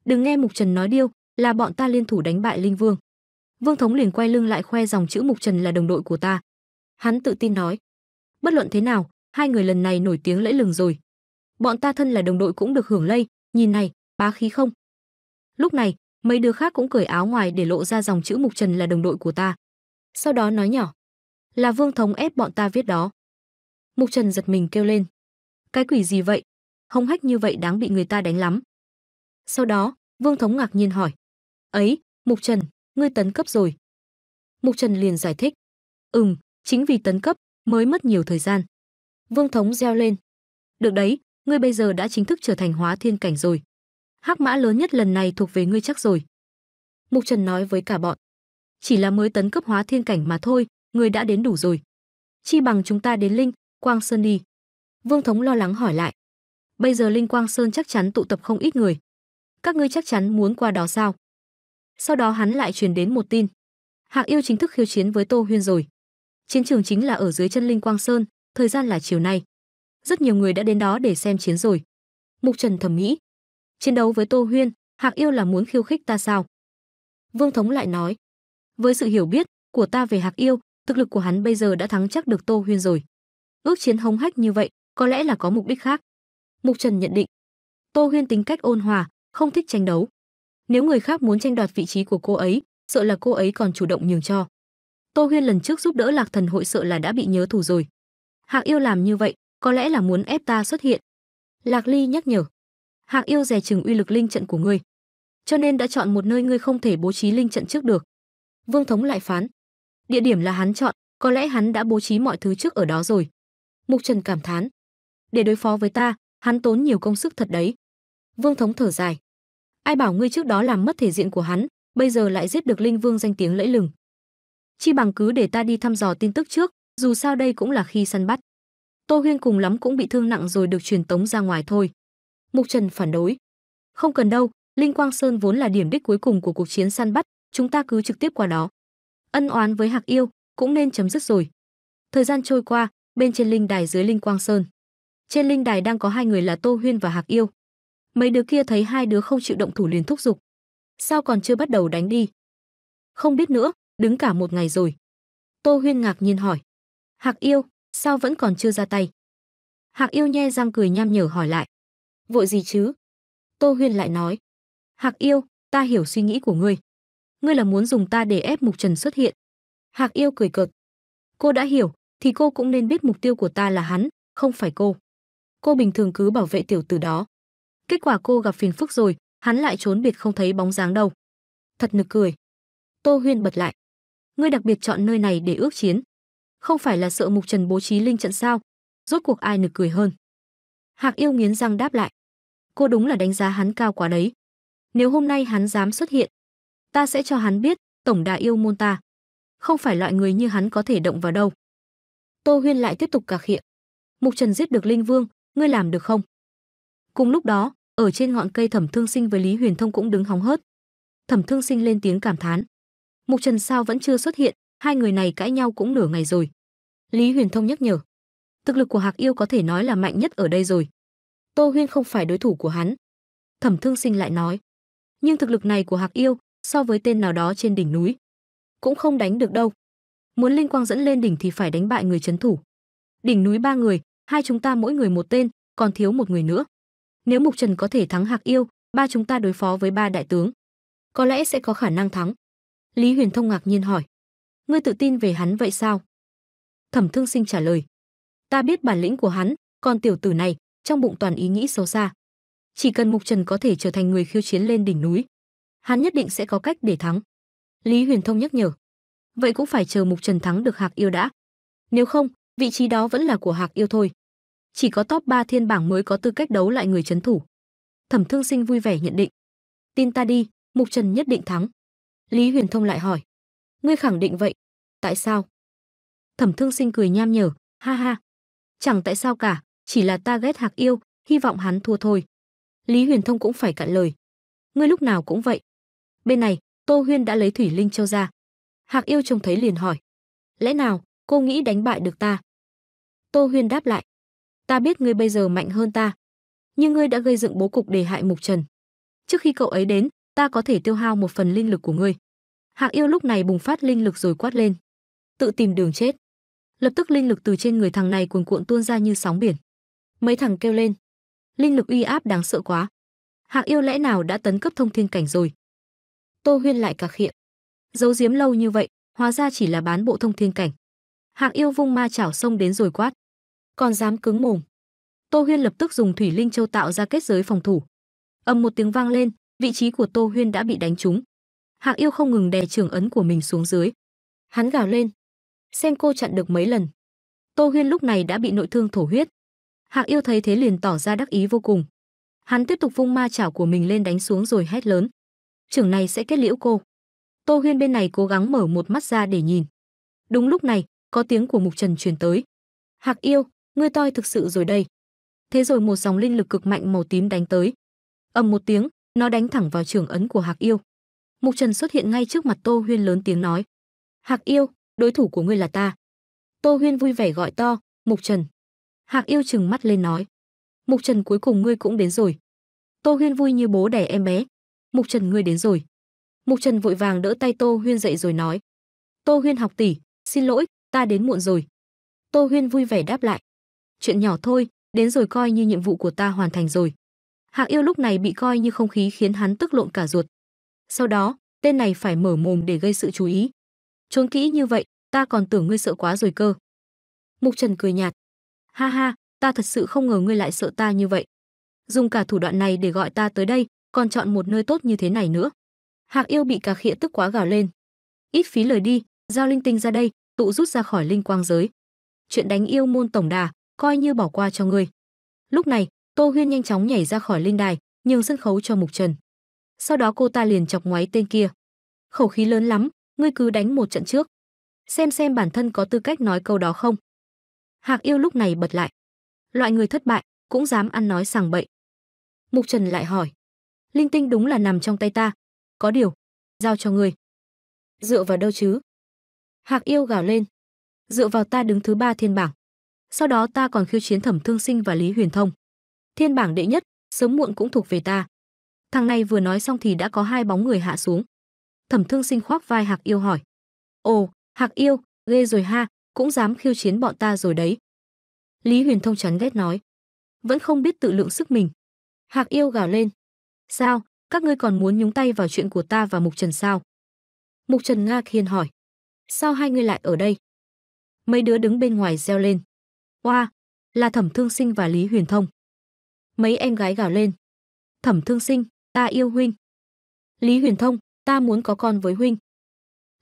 Đừng nghe Mục Trần nói điêu, là bọn ta liên thủ đánh bại Linh Vương. Vương Thống liền quay lưng lại khoe dòng chữ Mục Trần là đồng đội của ta. Hắn tự tin nói. Bất luận thế nào, hai người lần này nổi tiếng lẫy lừng rồi. Bọn ta thân là đồng đội cũng được hưởng lây, nhìn này, bá khí không? Lúc này, mấy đứa khác cũng cởi áo ngoài để lộ ra dòng chữ Mục Trần là đồng đội của ta. Sau đó nói nhỏ, là Vương Thống ép bọn ta viết đó. Mục Trần giật mình kêu lên, cái quỷ gì vậy? Hống hách như vậy đáng bị người ta đánh lắm. Sau đó, Vương Thống ngạc nhiên hỏi, ấy, Mục Trần, ngươi tấn cấp rồi. Mục Trần liền giải thích, ừm, chính vì tấn cấp mới mất nhiều thời gian. Vương Thống reo lên. Được đấy, ngươi bây giờ đã chính thức trở thành hóa thiên cảnh rồi. Hắc mã lớn nhất lần này thuộc về ngươi chắc rồi. Mục Trần nói với cả bọn. Chỉ là mới tấn cấp hóa thiên cảnh mà thôi, ngươi đã đến đủ rồi. Chi bằng chúng ta đến Linh, Quang Sơn đi. Vương Thống lo lắng hỏi lại. Bây giờ Linh Quang Sơn chắc chắn tụ tập không ít người. Các ngươi chắc chắn muốn qua đó sao? Sau đó hắn lại truyền đến một tin. Hạng yêu chính thức khiêu chiến với Tô Huyên rồi. Chiến trường chính là ở dưới chân Linh Quang Sơn, thời gian là chiều nay. Rất nhiều người đã đến đó để xem chiến rồi. Mục Trần thẩm nghĩ, chiến đấu với Tô Huyên, Hạc Yêu là muốn khiêu khích ta sao? Vương Thống lại nói, với sự hiểu biết của ta về Hạc Yêu, thực lực của hắn bây giờ đã thắng chắc được Tô Huyên rồi. Ước chiến hống hách như vậy, có lẽ là có mục đích khác. Mục Trần nhận định, Tô Huyên tính cách ôn hòa, không thích tranh đấu. Nếu người khác muốn tranh đoạt vị trí của cô ấy, sợ là cô ấy còn chủ động nhường cho. Tô Huyên lần trước giúp đỡ Lạc Thần hội sợ là đã bị nhớ thù rồi. Hạc Yêu làm như vậy, có lẽ là muốn ép ta xuất hiện. Lạc Ly nhắc nhở. Hạc Yêu dè chừng uy lực linh trận của ngươi, cho nên đã chọn một nơi ngươi không thể bố trí linh trận trước được. Vương thống lại phán. Địa điểm là hắn chọn, có lẽ hắn đã bố trí mọi thứ trước ở đó rồi. Mục Trần cảm thán. Để đối phó với ta, hắn tốn nhiều công sức thật đấy. Vương thống thở dài. Ai bảo ngươi trước đó làm mất thể diện của hắn, bây giờ lại giết được linh vương danh tiếng lẫy lừng chi bằng cứ để ta đi thăm dò tin tức trước, dù sao đây cũng là khi săn bắt. Tô Huyên cùng lắm cũng bị thương nặng rồi được truyền tống ra ngoài thôi. Mục Trần phản đối. Không cần đâu, Linh Quang Sơn vốn là điểm đích cuối cùng của cuộc chiến săn bắt, chúng ta cứ trực tiếp qua đó. Ân oán với Hạc Yêu cũng nên chấm dứt rồi. Thời gian trôi qua, bên trên linh đài dưới Linh Quang Sơn. Trên linh đài đang có hai người là Tô Huyên và Hạc Yêu. Mấy đứa kia thấy hai đứa không chịu động thủ liền thúc giục. Sao còn chưa bắt đầu đánh đi? Không biết nữa, đứng cả một ngày rồi. Tô Huyên ngạc nhiên hỏi. Hạc yêu, sao vẫn còn chưa ra tay? Hạc yêu nhe răng cười nham nhở hỏi lại. Vội gì chứ? Tô Huyên lại nói. Hạc yêu, ta hiểu suy nghĩ của ngươi. Ngươi là muốn dùng ta để ép Mục Trần xuất hiện. Hạc yêu cười cợt. Cô đã hiểu, thì cô cũng nên biết mục tiêu của ta là hắn, không phải cô. Cô bình thường cứ bảo vệ tiểu tử đó. Kết quả cô gặp phiền phức rồi, hắn lại trốn biệt không thấy bóng dáng đâu. Thật nực cười. Tô Huyên bật lại ngươi đặc biệt chọn nơi này để ước chiến. Không phải là sợ Mục Trần bố trí linh trận sao? Rốt cuộc ai nực cười hơn? Hạc Yêu nghiến răng đáp lại. Cô đúng là đánh giá hắn cao quá đấy. Nếu hôm nay hắn dám xuất hiện, ta sẽ cho hắn biết, tổng đà yêu môn ta. Không phải loại người như hắn có thể động vào đâu. Tô Huyên lại tiếp tục cạc khịa. Mục Trần giết được Linh Vương, ngươi làm được không? Cùng lúc đó, ở trên ngọn cây Thẩm Thương Sinh với Lý Huyền Thông cũng đứng hóng hớt. Thẩm Thương Sinh lên tiếng cảm thán. Mục Trần sao vẫn chưa xuất hiện, hai người này cãi nhau cũng nửa ngày rồi. Lý Huyền Thông nhắc nhở. Thực lực của Hạc Yêu có thể nói là mạnh nhất ở đây rồi. Tô Huyên không phải đối thủ của hắn. Thẩm Thương Sinh lại nói. Nhưng thực lực này của Hạc Yêu so với tên nào đó trên đỉnh núi cũng không đánh được đâu. Muốn linh quang dẫn lên đỉnh thì phải đánh bại người chấn thủ. Đỉnh núi ba người, hai chúng ta mỗi người một tên, còn thiếu một người nữa. Nếu Mục Trần có thể thắng Hạc Yêu, ba chúng ta đối phó với ba đại tướng, có lẽ sẽ có khả năng thắng. Lý Huyền Thông ngạc nhiên hỏi. Ngươi tự tin về hắn vậy sao? Thẩm Thương Sinh trả lời. Ta biết bản lĩnh của hắn, còn tiểu tử này, trong bụng toàn ý nghĩ xấu xa. Chỉ cần Mục Trần có thể trở thành người khiêu chiến lên đỉnh núi, hắn nhất định sẽ có cách để thắng. Lý Huyền Thông nhắc nhở. Vậy cũng phải chờ Mục Trần thắng được Hạc Yêu đã. Nếu không, vị trí đó vẫn là của Hạc Yêu thôi. Chỉ có top 3 thiên bảng mới có tư cách đấu lại người chấn thủ. Thẩm Thương Sinh vui vẻ nhận định. Tin ta đi, Mục Trần nhất định thắng. Lý Huyền Thông lại hỏi. Ngươi khẳng định vậy, tại sao? Thẩm Thương Sinh cười nham nhở, ha ha. Chẳng tại sao cả, chỉ là ta ghét Hạc Yêu, hy vọng hắn thua thôi. Lý Huyền Thông cũng phải cạn lời. Ngươi lúc nào cũng vậy. Bên này, Tô Huyên đã lấy Thủy Linh Châu ra. Hạc Yêu trông thấy liền hỏi. Lẽ nào, cô nghĩ đánh bại được ta? Tô Huyên đáp lại. Ta biết ngươi bây giờ mạnh hơn ta. Nhưng ngươi đã gây dựng bố cục để hại Mục Trần. Trước khi cậu ấy đến, ta có thể tiêu hao một phần linh lực của ngươi. Hạc yêu lúc này bùng phát linh lực rồi quát lên. Tự tìm đường chết. Lập tức linh lực từ trên người thằng này cuồn cuộn tuôn ra như sóng biển. Mấy thằng kêu lên. Linh lực uy áp đáng sợ quá. Hạc yêu lẽ nào đã tấn cấp thông thiên cảnh rồi. Tô Huyên lại cạc khịa. Giấu giếm lâu như vậy, hóa ra chỉ là bán bộ thông thiên cảnh. Hạc yêu vung ma chảo xông đến rồi quát. Còn dám cứng mồm. Tô Huyên lập tức dùng thủy linh châu tạo ra kết giới phòng thủ. Âm một tiếng vang lên, vị trí của Tô Huyên đã bị đánh trúng. Hạng Yêu không ngừng đè trường ấn của mình xuống dưới. Hắn gào lên. Xem cô chặn được mấy lần. Tô Huyên lúc này đã bị nội thương thổ huyết. Hạng Yêu thấy thế liền tỏ ra đắc ý vô cùng. Hắn tiếp tục vung ma chảo của mình lên đánh xuống rồi hét lớn. Trưởng này sẽ kết liễu cô. Tô Huyên bên này cố gắng mở một mắt ra để nhìn. Đúng lúc này, có tiếng của Mục Trần truyền tới. Hạc yêu, ngươi toi thực sự rồi đây. Thế rồi một dòng linh lực cực mạnh màu tím đánh tới. ầm một tiếng, nó đánh thẳng vào trường ấn của hạc yêu mục trần xuất hiện ngay trước mặt tô huyên lớn tiếng nói hạc yêu đối thủ của ngươi là ta tô huyên vui vẻ gọi to mục trần hạc yêu chừng mắt lên nói mục trần cuối cùng ngươi cũng đến rồi tô huyên vui như bố đẻ em bé mục trần ngươi đến rồi mục trần vội vàng đỡ tay tô huyên dậy rồi nói tô huyên học tỷ xin lỗi ta đến muộn rồi tô huyên vui vẻ đáp lại chuyện nhỏ thôi đến rồi coi như nhiệm vụ của ta hoàn thành rồi Hạc yêu lúc này bị coi như không khí khiến hắn tức lộn cả ruột. Sau đó, tên này phải mở mồm để gây sự chú ý. Trốn kỹ như vậy, ta còn tưởng ngươi sợ quá rồi cơ. Mục Trần cười nhạt. Ha ha, ta thật sự không ngờ ngươi lại sợ ta như vậy. Dùng cả thủ đoạn này để gọi ta tới đây, còn chọn một nơi tốt như thế này nữa. Hạc yêu bị cà khịa tức quá gào lên. Ít phí lời đi, giao linh tinh ra đây, tụ rút ra khỏi linh quang giới. Chuyện đánh yêu môn tổng đà, coi như bỏ qua cho ngươi. Lúc này, Tô Huyên nhanh chóng nhảy ra khỏi linh đài, nhường sân khấu cho Mục Trần. Sau đó cô ta liền chọc ngoáy tên kia. Khẩu khí lớn lắm, ngươi cứ đánh một trận trước. Xem xem bản thân có tư cách nói câu đó không. Hạc yêu lúc này bật lại. Loại người thất bại, cũng dám ăn nói sàng bậy. Mục Trần lại hỏi. Linh tinh đúng là nằm trong tay ta. Có điều, giao cho ngươi. Dựa vào đâu chứ? Hạc yêu gào lên. Dựa vào ta đứng thứ ba thiên bảng. Sau đó ta còn khiêu chiến thẩm thương sinh và Lý Huyền Thông thiên bảng đệ nhất, sớm muộn cũng thuộc về ta. Thằng này vừa nói xong thì đã có hai bóng người hạ xuống. Thẩm Thương Sinh khoác vai Hạc Yêu hỏi: "Ồ, Hạc Yêu, ghê rồi ha, cũng dám khiêu chiến bọn ta rồi đấy." Lý Huyền Thông chán ghét nói: "Vẫn không biết tự lượng sức mình." Hạc Yêu gào lên: "Sao, các ngươi còn muốn nhúng tay vào chuyện của ta và Mục Trần sao?" Mục Trần Nga Hiên hỏi: "Sao hai ngươi lại ở đây?" Mấy đứa đứng bên ngoài reo lên: "Oa, là Thẩm Thương Sinh và Lý Huyền Thông." mấy em gái gào lên. Thẩm Thương Sinh, ta yêu huynh. Lý Huyền Thông, ta muốn có con với huynh.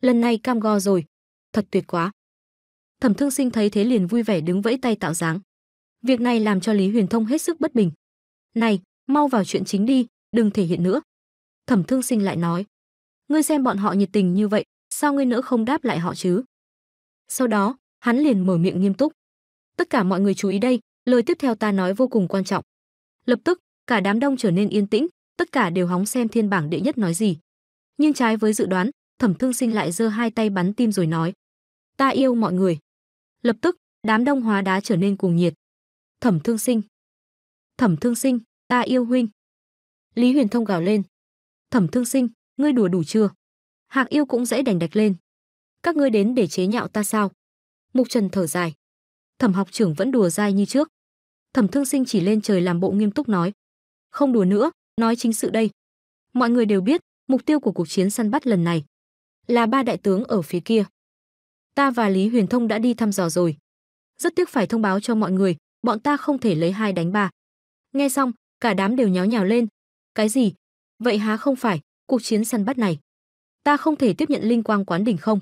Lần này cam go rồi, thật tuyệt quá. Thẩm Thương Sinh thấy thế liền vui vẻ đứng vẫy tay tạo dáng. Việc này làm cho Lý Huyền Thông hết sức bất bình. "Này, mau vào chuyện chính đi, đừng thể hiện nữa." Thẩm Thương Sinh lại nói. "Ngươi xem bọn họ nhiệt tình như vậy, sao ngươi nữa không đáp lại họ chứ?" Sau đó, hắn liền mở miệng nghiêm túc. "Tất cả mọi người chú ý đây, lời tiếp theo ta nói vô cùng quan trọng. Lập tức, cả đám đông trở nên yên tĩnh, tất cả đều hóng xem thiên bảng đệ nhất nói gì. Nhưng trái với dự đoán, Thẩm Thương Sinh lại giơ hai tay bắn tim rồi nói: "Ta yêu mọi người." Lập tức, đám đông hóa đá trở nên cuồng nhiệt. "Thẩm Thương Sinh, Thẩm Thương Sinh, ta yêu huynh." Lý Huyền Thông gào lên. "Thẩm Thương Sinh, ngươi đùa đủ chưa?" Hạc Yêu cũng dễ đành đạch lên. "Các ngươi đến để chế nhạo ta sao?" Mục Trần thở dài. Thẩm học trưởng vẫn đùa dai như trước. Thẩm Thương Sinh chỉ lên trời làm bộ nghiêm túc nói, "Không đùa nữa, nói chính sự đây. Mọi người đều biết, mục tiêu của cuộc chiến săn bắt lần này là ba đại tướng ở phía kia. Ta và Lý Huyền Thông đã đi thăm dò rồi. Rất tiếc phải thông báo cho mọi người, bọn ta không thể lấy hai đánh ba." Nghe xong, cả đám đều nháo nhào lên. "Cái gì? Vậy há không phải cuộc chiến săn bắt này? Ta không thể tiếp nhận linh quang quán đỉnh không?"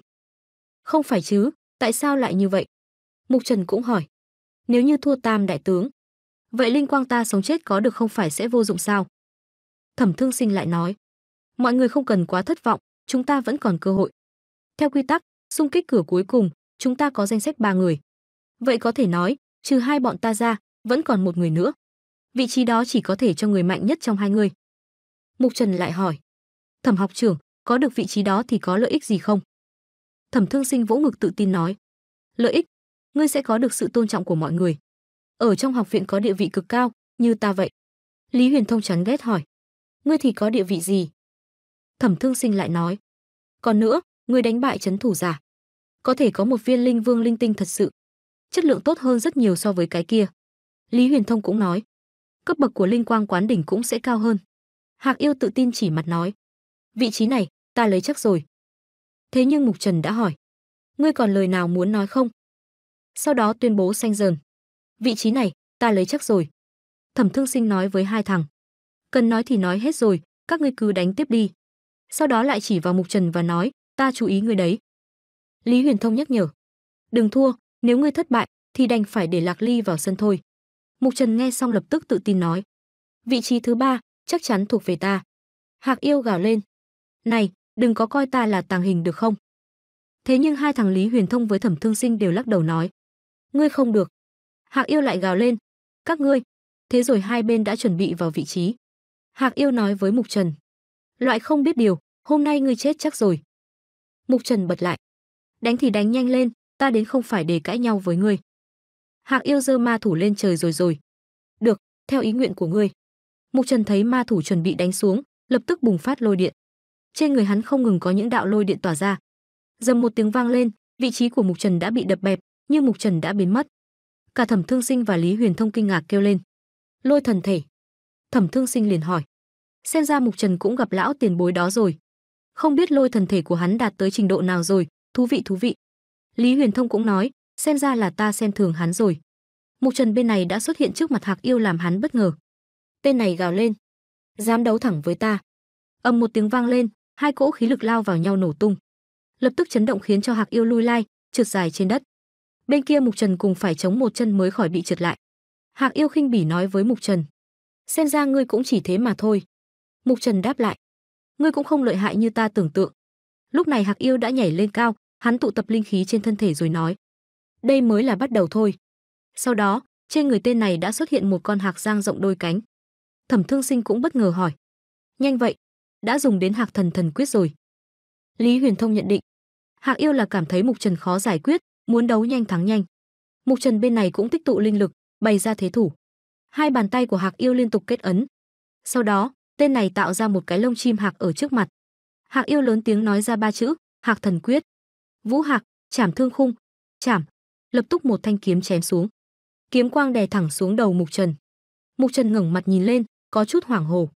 "Không phải chứ, tại sao lại như vậy?" Mục Trần cũng hỏi. "Nếu như thua Tam đại tướng, Vậy linh quang ta sống chết có được không phải sẽ vô dụng sao? Thẩm Thương Sinh lại nói, mọi người không cần quá thất vọng, chúng ta vẫn còn cơ hội. Theo quy tắc, xung kích cửa cuối cùng, chúng ta có danh sách ba người. Vậy có thể nói, trừ hai bọn ta ra, vẫn còn một người nữa. Vị trí đó chỉ có thể cho người mạnh nhất trong hai người. Mục Trần lại hỏi, Thẩm học trưởng, có được vị trí đó thì có lợi ích gì không? Thẩm Thương Sinh vỗ ngực tự tin nói, lợi ích, ngươi sẽ có được sự tôn trọng của mọi người ở trong học viện có địa vị cực cao, như ta vậy. Lý Huyền Thông chán ghét hỏi, ngươi thì có địa vị gì? Thẩm Thương Sinh lại nói, còn nữa, ngươi đánh bại chấn thủ giả, có thể có một viên linh vương linh tinh thật sự, chất lượng tốt hơn rất nhiều so với cái kia. Lý Huyền Thông cũng nói, cấp bậc của linh quang quán đỉnh cũng sẽ cao hơn. Hạc Yêu tự tin chỉ mặt nói, vị trí này ta lấy chắc rồi. Thế nhưng Mục Trần đã hỏi, ngươi còn lời nào muốn nói không? Sau đó tuyên bố xanh dờn vị trí này ta lấy chắc rồi thẩm thương sinh nói với hai thằng cần nói thì nói hết rồi các ngươi cứ đánh tiếp đi sau đó lại chỉ vào mục trần và nói ta chú ý người đấy lý huyền thông nhắc nhở đừng thua nếu ngươi thất bại thì đành phải để lạc ly vào sân thôi mục trần nghe xong lập tức tự tin nói vị trí thứ ba chắc chắn thuộc về ta hạc yêu gào lên này đừng có coi ta là tàng hình được không thế nhưng hai thằng lý huyền thông với thẩm thương sinh đều lắc đầu nói ngươi không được Hạc Yêu lại gào lên, "Các ngươi!" Thế rồi hai bên đã chuẩn bị vào vị trí. Hạc Yêu nói với Mục Trần, "Loại không biết điều, hôm nay ngươi chết chắc rồi." Mục Trần bật lại, "Đánh thì đánh nhanh lên, ta đến không phải để cãi nhau với ngươi." Hạc Yêu giơ ma thủ lên trời rồi rồi. "Được, theo ý nguyện của ngươi." Mục Trần thấy ma thủ chuẩn bị đánh xuống, lập tức bùng phát lôi điện. Trên người hắn không ngừng có những đạo lôi điện tỏa ra. Dầm một tiếng vang lên, vị trí của Mục Trần đã bị đập bẹp, nhưng Mục Trần đã biến mất cả thẩm thương sinh và lý huyền thông kinh ngạc kêu lên lôi thần thể thẩm thương sinh liền hỏi xem ra mục trần cũng gặp lão tiền bối đó rồi không biết lôi thần thể của hắn đạt tới trình độ nào rồi thú vị thú vị lý huyền thông cũng nói xem ra là ta xem thường hắn rồi mục trần bên này đã xuất hiện trước mặt hạc yêu làm hắn bất ngờ tên này gào lên dám đấu thẳng với ta ầm một tiếng vang lên hai cỗ khí lực lao vào nhau nổ tung lập tức chấn động khiến cho hạc yêu lui lai trượt dài trên đất bên kia mục trần cùng phải chống một chân mới khỏi bị trượt lại hạc yêu khinh bỉ nói với mục trần xem ra ngươi cũng chỉ thế mà thôi mục trần đáp lại ngươi cũng không lợi hại như ta tưởng tượng lúc này hạc yêu đã nhảy lên cao hắn tụ tập linh khí trên thân thể rồi nói đây mới là bắt đầu thôi sau đó trên người tên này đã xuất hiện một con hạc giang rộng đôi cánh thẩm thương sinh cũng bất ngờ hỏi nhanh vậy đã dùng đến hạc thần thần quyết rồi lý huyền thông nhận định hạc yêu là cảm thấy mục trần khó giải quyết muốn đấu nhanh thắng nhanh. Mục Trần bên này cũng tích tụ linh lực, bày ra thế thủ. Hai bàn tay của Hạc Yêu liên tục kết ấn. Sau đó, tên này tạo ra một cái lông chim hạc ở trước mặt. Hạc Yêu lớn tiếng nói ra ba chữ, Hạc Thần Quyết. Vũ Hạc, chảm thương khung, chảm. Lập tức một thanh kiếm chém xuống. Kiếm quang đè thẳng xuống đầu Mục Trần. Mục Trần ngẩng mặt nhìn lên, có chút hoảng hồ.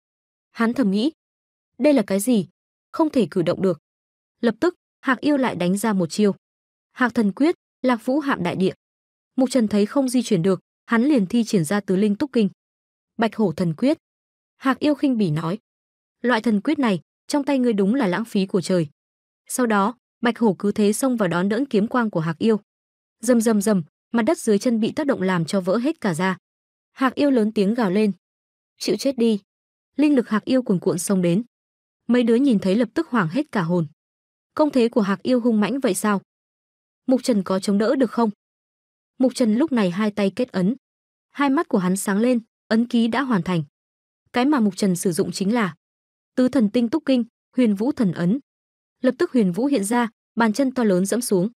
Hắn thầm nghĩ, đây là cái gì? Không thể cử động được. Lập tức, Hạc Yêu lại đánh ra một chiêu. Hạc Thần Quyết, Lạc Vũ Hạm Đại Địa. Mục Trần thấy không di chuyển được, hắn liền thi triển ra Tứ Linh Túc Kinh. Bạch Hổ Thần Quyết. Hạc Yêu khinh bỉ nói: "Loại thần quyết này, trong tay ngươi đúng là lãng phí của trời." Sau đó, Bạch Hổ cứ thế xông vào đón đỡn kiếm quang của Hạc Yêu. Rầm rầm rầm, mặt đất dưới chân bị tác động làm cho vỡ hết cả ra. Hạc Yêu lớn tiếng gào lên: "Chịu chết đi!" Linh lực Hạc Yêu cuồn cuộn xông đến. Mấy đứa nhìn thấy lập tức hoảng hết cả hồn. Công thế của Hạc Yêu hung mãnh vậy sao? Mục Trần có chống đỡ được không? Mục Trần lúc này hai tay kết ấn, hai mắt của hắn sáng lên, ấn ký đã hoàn thành. Cái mà Mục Trần sử dụng chính là Tứ Thần Tinh Túc Kinh, Huyền Vũ Thần Ấn. Lập tức Huyền Vũ hiện ra, bàn chân to lớn dẫm xuống.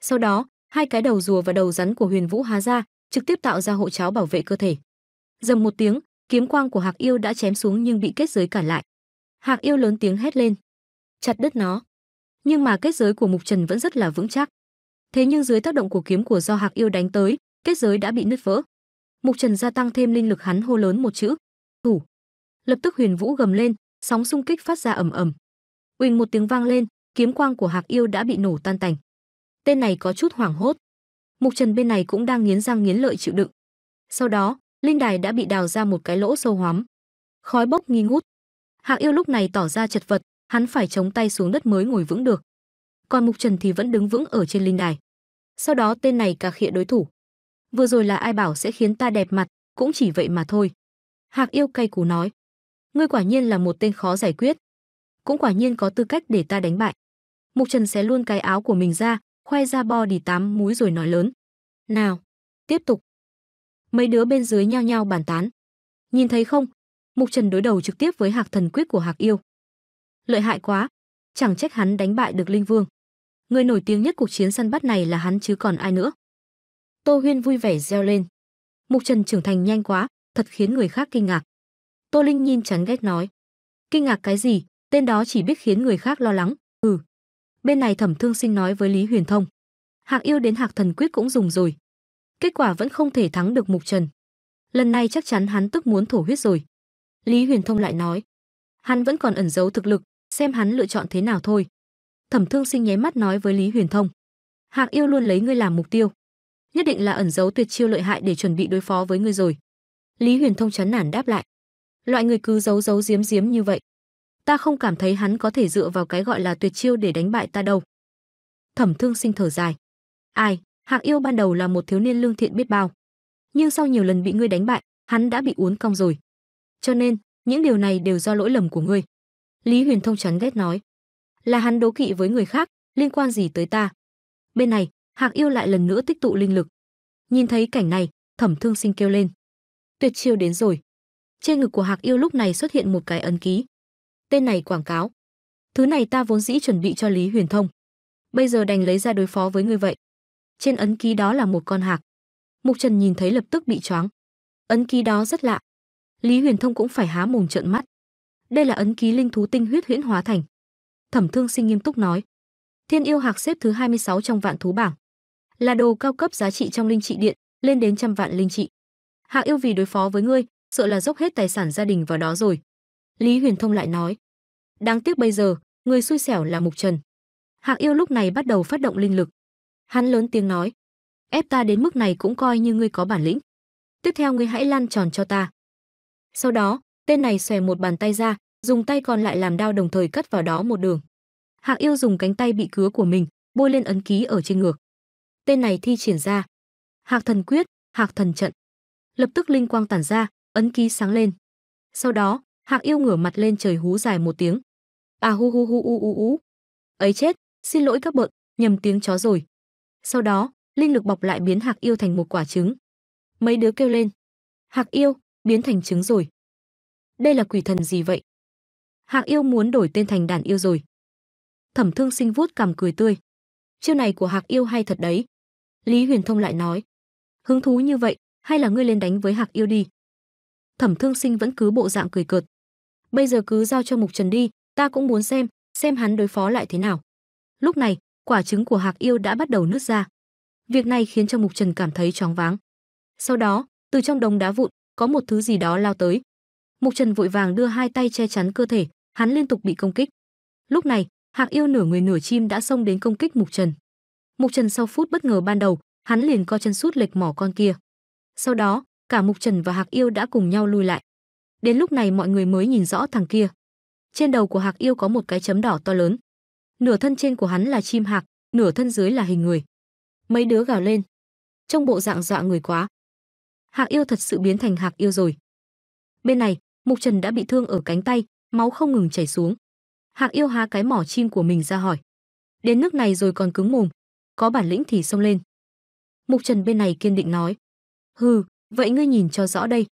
Sau đó, hai cái đầu rùa và đầu rắn của Huyền Vũ há ra, trực tiếp tạo ra hộ cháo bảo vệ cơ thể. Dầm một tiếng, kiếm quang của Hạc Yêu đã chém xuống nhưng bị kết giới cản lại. Hạc Yêu lớn tiếng hét lên, chặt đứt nó. Nhưng mà kết giới của Mục Trần vẫn rất là vững chắc thế nhưng dưới tác động của kiếm của do hạc yêu đánh tới kết giới đã bị nứt vỡ mục trần gia tăng thêm linh lực hắn hô lớn một chữ thủ lập tức huyền vũ gầm lên sóng xung kích phát ra ầm ầm uỳnh một tiếng vang lên kiếm quang của hạc yêu đã bị nổ tan tành tên này có chút hoảng hốt mục trần bên này cũng đang nghiến răng nghiến lợi chịu đựng sau đó linh đài đã bị đào ra một cái lỗ sâu hoắm khói bốc nghi ngút hạc yêu lúc này tỏ ra chật vật hắn phải chống tay xuống đất mới ngồi vững được còn Mục Trần thì vẫn đứng vững ở trên linh đài. Sau đó tên này cà khịa đối thủ. Vừa rồi là ai bảo sẽ khiến ta đẹp mặt, cũng chỉ vậy mà thôi. Hạc yêu cay cú nói. Ngươi quả nhiên là một tên khó giải quyết. Cũng quả nhiên có tư cách để ta đánh bại. Mục Trần xé luôn cái áo của mình ra, khoe ra đi tám múi rồi nói lớn. Nào, tiếp tục. Mấy đứa bên dưới nhao nhao bàn tán. Nhìn thấy không? Mục Trần đối đầu trực tiếp với Hạc Thần Quyết của Hạc Yêu. Lợi hại quá, chẳng trách hắn đánh bại được Linh Vương. Người nổi tiếng nhất cuộc chiến săn bắt này là hắn chứ còn ai nữa. Tô Huyên vui vẻ reo lên. Mục Trần trưởng thành nhanh quá, thật khiến người khác kinh ngạc. Tô Linh nhìn chán ghét nói. Kinh ngạc cái gì, tên đó chỉ biết khiến người khác lo lắng, ừ. Bên này thẩm thương sinh nói với Lý Huyền Thông. Hạc yêu đến hạc thần quyết cũng dùng rồi. Kết quả vẫn không thể thắng được Mục Trần. Lần này chắc chắn hắn tức muốn thổ huyết rồi. Lý Huyền Thông lại nói. Hắn vẫn còn ẩn giấu thực lực, xem hắn lựa chọn thế nào thôi thẩm thương sinh nháy mắt nói với lý huyền thông hạc yêu luôn lấy ngươi làm mục tiêu nhất định là ẩn giấu tuyệt chiêu lợi hại để chuẩn bị đối phó với ngươi rồi lý huyền thông chán nản đáp lại loại người cứ giấu giấu giếm giếm như vậy ta không cảm thấy hắn có thể dựa vào cái gọi là tuyệt chiêu để đánh bại ta đâu thẩm thương sinh thở dài ai hạc yêu ban đầu là một thiếu niên lương thiện biết bao nhưng sau nhiều lần bị ngươi đánh bại hắn đã bị uốn cong rồi cho nên những điều này đều do lỗi lầm của ngươi lý huyền thông chán ghét nói là hắn đố kỵ với người khác, liên quan gì tới ta. Bên này, Hạc Yêu lại lần nữa tích tụ linh lực. Nhìn thấy cảnh này, Thẩm Thương Sinh kêu lên. Tuyệt chiêu đến rồi. Trên ngực của Hạc Yêu lúc này xuất hiện một cái ấn ký. Tên này quảng cáo. Thứ này ta vốn dĩ chuẩn bị cho Lý Huyền Thông. Bây giờ đành lấy ra đối phó với người vậy. Trên ấn ký đó là một con hạc. Mục Trần nhìn thấy lập tức bị choáng. Ấn ký đó rất lạ. Lý Huyền Thông cũng phải há mồm trợn mắt. Đây là ấn ký linh thú tinh huyết huyễn hóa thành. Thẩm Thương Sinh nghiêm túc nói. Thiên yêu hạc xếp thứ 26 trong vạn thú bảng, là đồ cao cấp giá trị trong linh trị điện, lên đến trăm vạn linh trị. Hạc yêu vì đối phó với ngươi, sợ là dốc hết tài sản gia đình vào đó rồi. Lý Huyền Thông lại nói. Đáng tiếc bây giờ, người xui xẻo là Mục Trần. Hạc yêu lúc này bắt đầu phát động linh lực. Hắn lớn tiếng nói. Ép ta đến mức này cũng coi như ngươi có bản lĩnh. Tiếp theo ngươi hãy lăn tròn cho ta. Sau đó, tên này xòe một bàn tay ra, dùng tay còn lại làm đao đồng thời cắt vào đó một đường. Hạc Yêu dùng cánh tay bị cứa của mình, bôi lên ấn ký ở trên ngược. Tên này thi triển ra. Hạc thần quyết, Hạc thần trận. Lập tức linh quang tản ra, ấn ký sáng lên. Sau đó, Hạc Yêu ngửa mặt lên trời hú dài một tiếng. À hu hu hu u u u. Ấy chết, xin lỗi các bạn, nhầm tiếng chó rồi. Sau đó, linh lực bọc lại biến Hạc Yêu thành một quả trứng. Mấy đứa kêu lên. Hạc Yêu, biến thành trứng rồi. Đây là quỷ thần gì vậy? Hạng yêu muốn đổi tên thành đàn yêu rồi. Thẩm Thương Sinh vuốt cằm cười tươi. Chiêu này của Hạc yêu hay thật đấy. Lý Huyền Thông lại nói. Hứng thú như vậy, hay là ngươi lên đánh với Hạc yêu đi. Thẩm Thương Sinh vẫn cứ bộ dạng cười cợt. Bây giờ cứ giao cho Mục Trần đi, ta cũng muốn xem, xem hắn đối phó lại thế nào. Lúc này, quả trứng của Hạc yêu đã bắt đầu nứt ra. Việc này khiến cho Mục Trần cảm thấy choáng váng. Sau đó, từ trong đống đá vụn, có một thứ gì đó lao tới. Mục Trần vội vàng đưa hai tay che chắn cơ thể, hắn liên tục bị công kích. Lúc này, Hạc Yêu nửa người nửa chim đã xông đến công kích Mục Trần. Mục Trần sau phút bất ngờ ban đầu, hắn liền co chân sút lệch mỏ con kia. Sau đó, cả Mục Trần và Hạc Yêu đã cùng nhau lui lại. Đến lúc này mọi người mới nhìn rõ thằng kia. Trên đầu của Hạc Yêu có một cái chấm đỏ to lớn. Nửa thân trên của hắn là chim hạc, nửa thân dưới là hình người. Mấy đứa gào lên. trông bộ dạng dọa người quá. Hạc Yêu thật sự biến thành Hạc Yêu rồi. Bên này, Mục Trần đã bị thương ở cánh tay, máu không ngừng chảy xuống. Hạc Yêu há cái mỏ chim của mình ra hỏi. Đến nước này rồi còn cứng mồm, có bản lĩnh thì xông lên. Mục Trần bên này kiên định nói. Hừ, vậy ngươi nhìn cho rõ đây.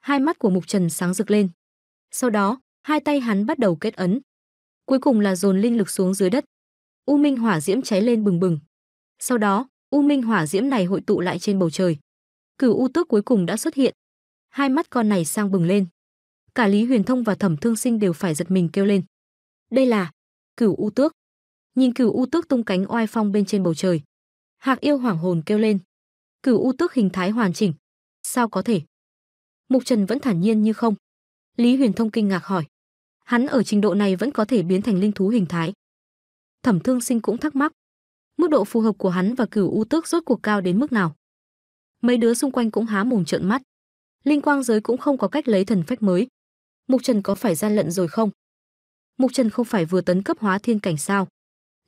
Hai mắt của Mục Trần sáng rực lên. Sau đó, hai tay hắn bắt đầu kết ấn. Cuối cùng là dồn linh lực xuống dưới đất. U Minh hỏa diễm cháy lên bừng bừng. Sau đó, U Minh hỏa diễm này hội tụ lại trên bầu trời. Cửu U Tước cuối cùng đã xuất hiện. Hai mắt con này sang bừng lên cả Lý Huyền Thông và Thẩm Thương Sinh đều phải giật mình kêu lên. Đây là Cửu U Tước. Nhìn Cửu U Tước tung cánh oai phong bên trên bầu trời, Hạc Yêu hoảng hồn kêu lên. Cửu U Tước hình thái hoàn chỉnh, sao có thể? Mục Trần vẫn thản nhiên như không. Lý Huyền Thông kinh ngạc hỏi, hắn ở trình độ này vẫn có thể biến thành linh thú hình thái. Thẩm Thương Sinh cũng thắc mắc, mức độ phù hợp của hắn và Cửu U Tước rốt cuộc cao đến mức nào? Mấy đứa xung quanh cũng há mồm trợn mắt. Linh quang giới cũng không có cách lấy thần phách mới. Mục Trần có phải gian lận rồi không? Mục Trần không phải vừa tấn cấp hóa thiên cảnh sao?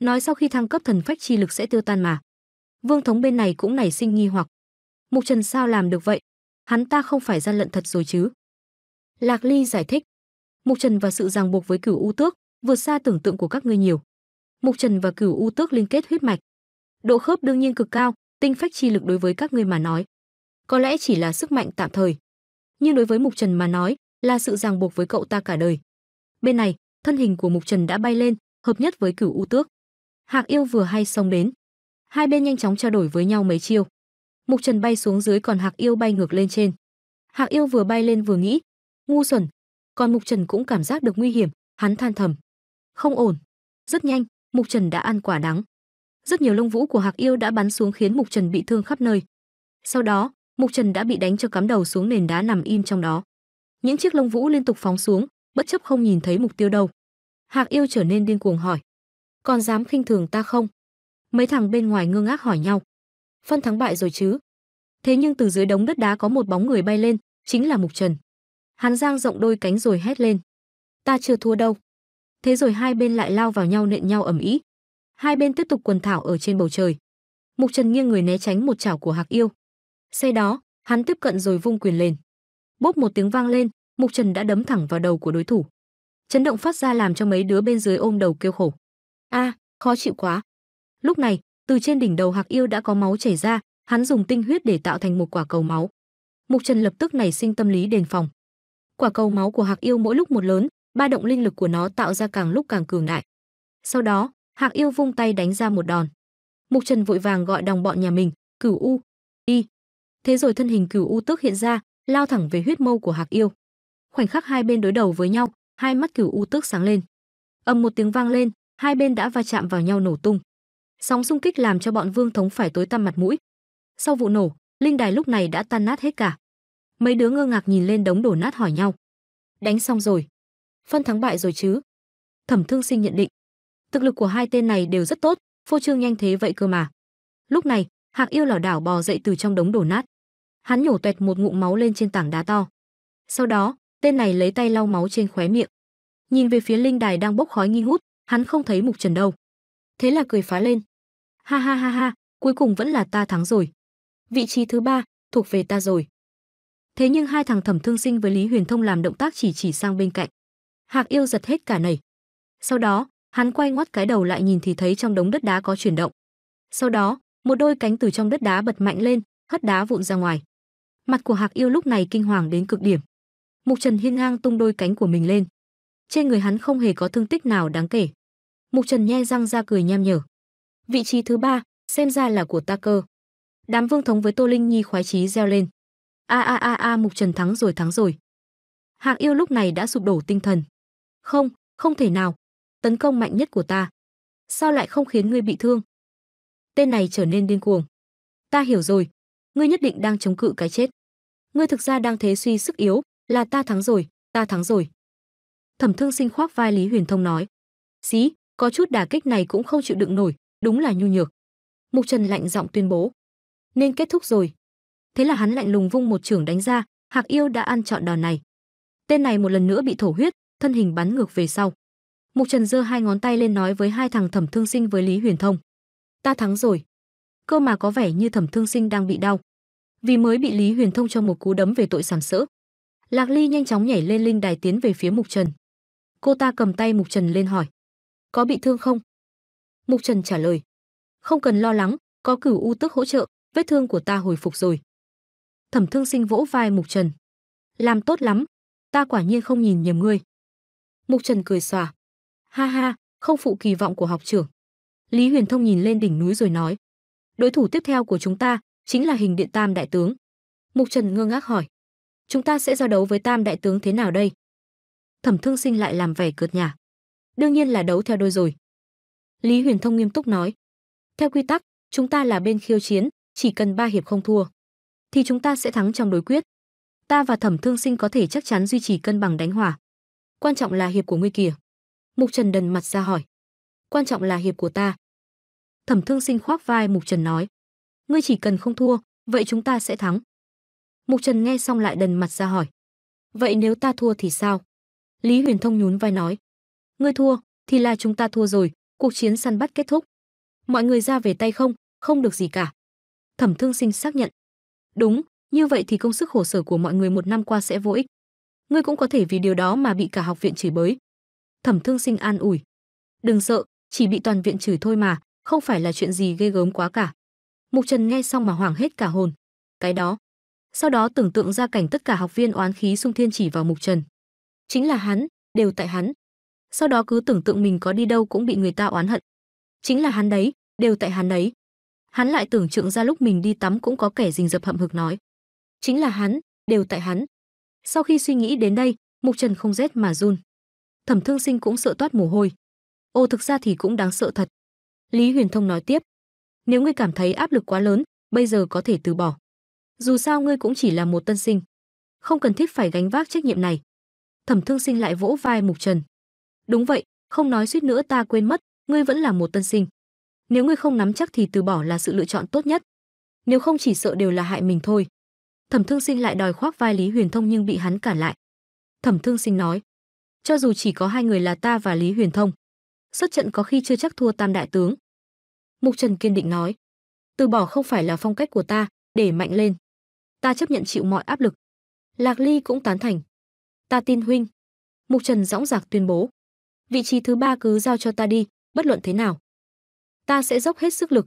Nói sau khi thăng cấp thần phách chi lực sẽ tiêu tan mà. Vương thống bên này cũng nảy sinh nghi hoặc. Mục Trần sao làm được vậy? Hắn ta không phải gian lận thật rồi chứ? Lạc Ly giải thích. Mục Trần và sự ràng buộc với cửu u tước vượt xa tưởng tượng của các ngươi nhiều. Mục Trần và cửu u tước liên kết huyết mạch. Độ khớp đương nhiên cực cao, tinh phách chi lực đối với các ngươi mà nói. Có lẽ chỉ là sức mạnh tạm thời. Nhưng đối với Mục Trần mà nói, là sự ràng buộc với cậu ta cả đời. Bên này, thân hình của Mục Trần đã bay lên, hợp nhất với Cửu U Tước. Hạc Yêu vừa hay xông đến. Hai bên nhanh chóng trao đổi với nhau mấy chiêu. Mục Trần bay xuống dưới còn Hạc Yêu bay ngược lên trên. Hạc Yêu vừa bay lên vừa nghĩ, ngu xuẩn, còn Mục Trần cũng cảm giác được nguy hiểm, hắn than thầm, không ổn. Rất nhanh, Mục Trần đã ăn quả đắng. Rất nhiều lông vũ của Hạc Yêu đã bắn xuống khiến Mục Trần bị thương khắp nơi. Sau đó, Mục Trần đã bị đánh cho cắm đầu xuống nền đá nằm im trong đó những chiếc lông vũ liên tục phóng xuống, bất chấp không nhìn thấy mục tiêu đâu. Hạc Yêu trở nên điên cuồng hỏi: "Còn dám khinh thường ta không?" Mấy thằng bên ngoài ngơ ngác hỏi nhau. Phân thắng bại rồi chứ? Thế nhưng từ dưới đống đất đá có một bóng người bay lên, chính là Mục Trần. Hắn giang rộng đôi cánh rồi hét lên: "Ta chưa thua đâu." Thế rồi hai bên lại lao vào nhau nện nhau ầm ĩ. Hai bên tiếp tục quần thảo ở trên bầu trời. Mục Trần nghiêng người né tránh một chảo của Hạc Yêu. Sau đó, hắn tiếp cận rồi vung quyền lên bốp một tiếng vang lên mục trần đã đấm thẳng vào đầu của đối thủ chấn động phát ra làm cho mấy đứa bên dưới ôm đầu kêu khổ a khó chịu quá lúc này từ trên đỉnh đầu hạc yêu đã có máu chảy ra hắn dùng tinh huyết để tạo thành một quả cầu máu mục trần lập tức nảy sinh tâm lý đề phòng quả cầu máu của hạc yêu mỗi lúc một lớn ba động linh lực của nó tạo ra càng lúc càng cường đại sau đó hạc yêu vung tay đánh ra một đòn mục trần vội vàng gọi đồng bọn nhà mình cửu u đi thế rồi thân hình cửu u tức hiện ra lao thẳng về huyết mâu của Hạc Yêu. Khoảnh khắc hai bên đối đầu với nhau, hai mắt Cửu U tức sáng lên. Ầm một tiếng vang lên, hai bên đã va chạm vào nhau nổ tung. Sóng xung kích làm cho bọn Vương Thống phải tối tăm mặt mũi. Sau vụ nổ, linh đài lúc này đã tan nát hết cả. Mấy đứa ngơ ngạc nhìn lên đống đổ nát hỏi nhau. Đánh xong rồi, phân thắng bại rồi chứ? Thẩm Thương Sinh nhận định. Thực lực của hai tên này đều rất tốt, phô trương nhanh thế vậy cơ mà. Lúc này, Hạc Yêu lảo đảo bò dậy từ trong đống đổ nát hắn nhổ toẹt một ngụm máu lên trên tảng đá to. Sau đó, tên này lấy tay lau máu trên khóe miệng. Nhìn về phía linh đài đang bốc khói nghi ngút, hắn không thấy Mục Trần đâu. Thế là cười phá lên. Ha ha ha ha, cuối cùng vẫn là ta thắng rồi. Vị trí thứ ba thuộc về ta rồi. Thế nhưng hai thằng Thẩm Thương Sinh với Lý Huyền Thông làm động tác chỉ chỉ sang bên cạnh. Hạc Yêu giật hết cả nảy. Sau đó, hắn quay ngoắt cái đầu lại nhìn thì thấy trong đống đất đá có chuyển động. Sau đó, một đôi cánh từ trong đất đá bật mạnh lên, hất đá vụn ra ngoài. Mặt của Hạc Yêu lúc này kinh hoàng đến cực điểm. Mục Trần hiên ngang tung đôi cánh của mình lên. Trên người hắn không hề có thương tích nào đáng kể. Mục Trần nhe răng ra cười nham nhở. Vị trí thứ ba, xem ra là của ta cơ. Đám vương thống với Tô Linh Nhi khoái chí reo lên. A a a a Mục Trần thắng rồi thắng rồi. Hạc yêu lúc này đã sụp đổ tinh thần. Không, không thể nào. Tấn công mạnh nhất của ta. Sao lại không khiến ngươi bị thương? Tên này trở nên điên cuồng. Ta hiểu rồi, ngươi nhất định đang chống cự cái chết ngươi thực ra đang thế suy sức yếu là ta thắng rồi ta thắng rồi thẩm thương sinh khoác vai lý huyền thông nói xí có chút đả kích này cũng không chịu đựng nổi đúng là nhu nhược mục trần lạnh giọng tuyên bố nên kết thúc rồi thế là hắn lạnh lùng vung một trưởng đánh ra hạc yêu đã ăn trọn đòn này tên này một lần nữa bị thổ huyết thân hình bắn ngược về sau mục trần giơ hai ngón tay lên nói với hai thằng thẩm thương sinh với lý huyền thông ta thắng rồi cơ mà có vẻ như Thẩm Thương Sinh đang bị đau. Vì mới bị Lý Huyền Thông cho một cú đấm về tội sàm sỡ. Lạc Ly nhanh chóng nhảy lên linh đài tiến về phía Mục Trần. Cô ta cầm tay Mục Trần lên hỏi: "Có bị thương không?" Mục Trần trả lời: "Không cần lo lắng, có Cửu U Tức hỗ trợ, vết thương của ta hồi phục rồi." Thẩm Thương Sinh vỗ vai Mục Trần: "Làm tốt lắm, ta quả nhiên không nhìn nhầm ngươi." Mục Trần cười xòa: "Ha ha, không phụ kỳ vọng của học trưởng." Lý Huyền Thông nhìn lên đỉnh núi rồi nói: đối thủ tiếp theo của chúng ta chính là hình điện tam đại tướng mục trần ngơ ngác hỏi chúng ta sẽ giao đấu với tam đại tướng thế nào đây thẩm thương sinh lại làm vẻ cợt nhả đương nhiên là đấu theo đôi rồi lý huyền thông nghiêm túc nói theo quy tắc chúng ta là bên khiêu chiến chỉ cần ba hiệp không thua thì chúng ta sẽ thắng trong đối quyết ta và thẩm thương sinh có thể chắc chắn duy trì cân bằng đánh hòa quan trọng là hiệp của ngươi kìa mục trần đần mặt ra hỏi quan trọng là hiệp của ta Thẩm Thương Sinh khoác vai Mục Trần nói: "Ngươi chỉ cần không thua, vậy chúng ta sẽ thắng." Mục Trần nghe xong lại đần mặt ra hỏi: "Vậy nếu ta thua thì sao?" Lý Huyền Thông nhún vai nói: "Ngươi thua thì là chúng ta thua rồi, cuộc chiến săn bắt kết thúc. Mọi người ra về tay không, không được gì cả." Thẩm Thương Sinh xác nhận: "Đúng, như vậy thì công sức khổ sở của mọi người một năm qua sẽ vô ích. Ngươi cũng có thể vì điều đó mà bị cả học viện chửi bới." Thẩm Thương Sinh an ủi: "Đừng sợ, chỉ bị toàn viện chửi thôi mà, không phải là chuyện gì ghê gớm quá cả. Mục Trần nghe xong mà hoảng hết cả hồn. Cái đó. Sau đó tưởng tượng ra cảnh tất cả học viên oán khí xung thiên chỉ vào Mục Trần. Chính là hắn, đều tại hắn. Sau đó cứ tưởng tượng mình có đi đâu cũng bị người ta oán hận. Chính là hắn đấy, đều tại hắn đấy. Hắn lại tưởng tượng ra lúc mình đi tắm cũng có kẻ rình rập hậm hực nói. Chính là hắn, đều tại hắn. Sau khi suy nghĩ đến đây, Mục Trần không rét mà run. Thẩm Thương Sinh cũng sợ toát mồ hôi. Ô thực ra thì cũng đáng sợ thật. Lý Huyền Thông nói tiếp. Nếu ngươi cảm thấy áp lực quá lớn, bây giờ có thể từ bỏ. Dù sao ngươi cũng chỉ là một tân sinh. Không cần thiết phải gánh vác trách nhiệm này. Thẩm Thương Sinh lại vỗ vai Mục Trần. Đúng vậy, không nói suýt nữa ta quên mất, ngươi vẫn là một tân sinh. Nếu ngươi không nắm chắc thì từ bỏ là sự lựa chọn tốt nhất. Nếu không chỉ sợ đều là hại mình thôi. Thẩm Thương Sinh lại đòi khoác vai Lý Huyền Thông nhưng bị hắn cản lại. Thẩm Thương Sinh nói, cho dù chỉ có hai người là ta và Lý Huyền Thông, xuất trận có khi chưa chắc thua tam đại tướng. Mục Trần kiên định nói. Từ bỏ không phải là phong cách của ta, để mạnh lên. Ta chấp nhận chịu mọi áp lực. Lạc Ly cũng tán thành. Ta tin huynh. Mục Trần dõng dạc tuyên bố. Vị trí thứ ba cứ giao cho ta đi, bất luận thế nào. Ta sẽ dốc hết sức lực.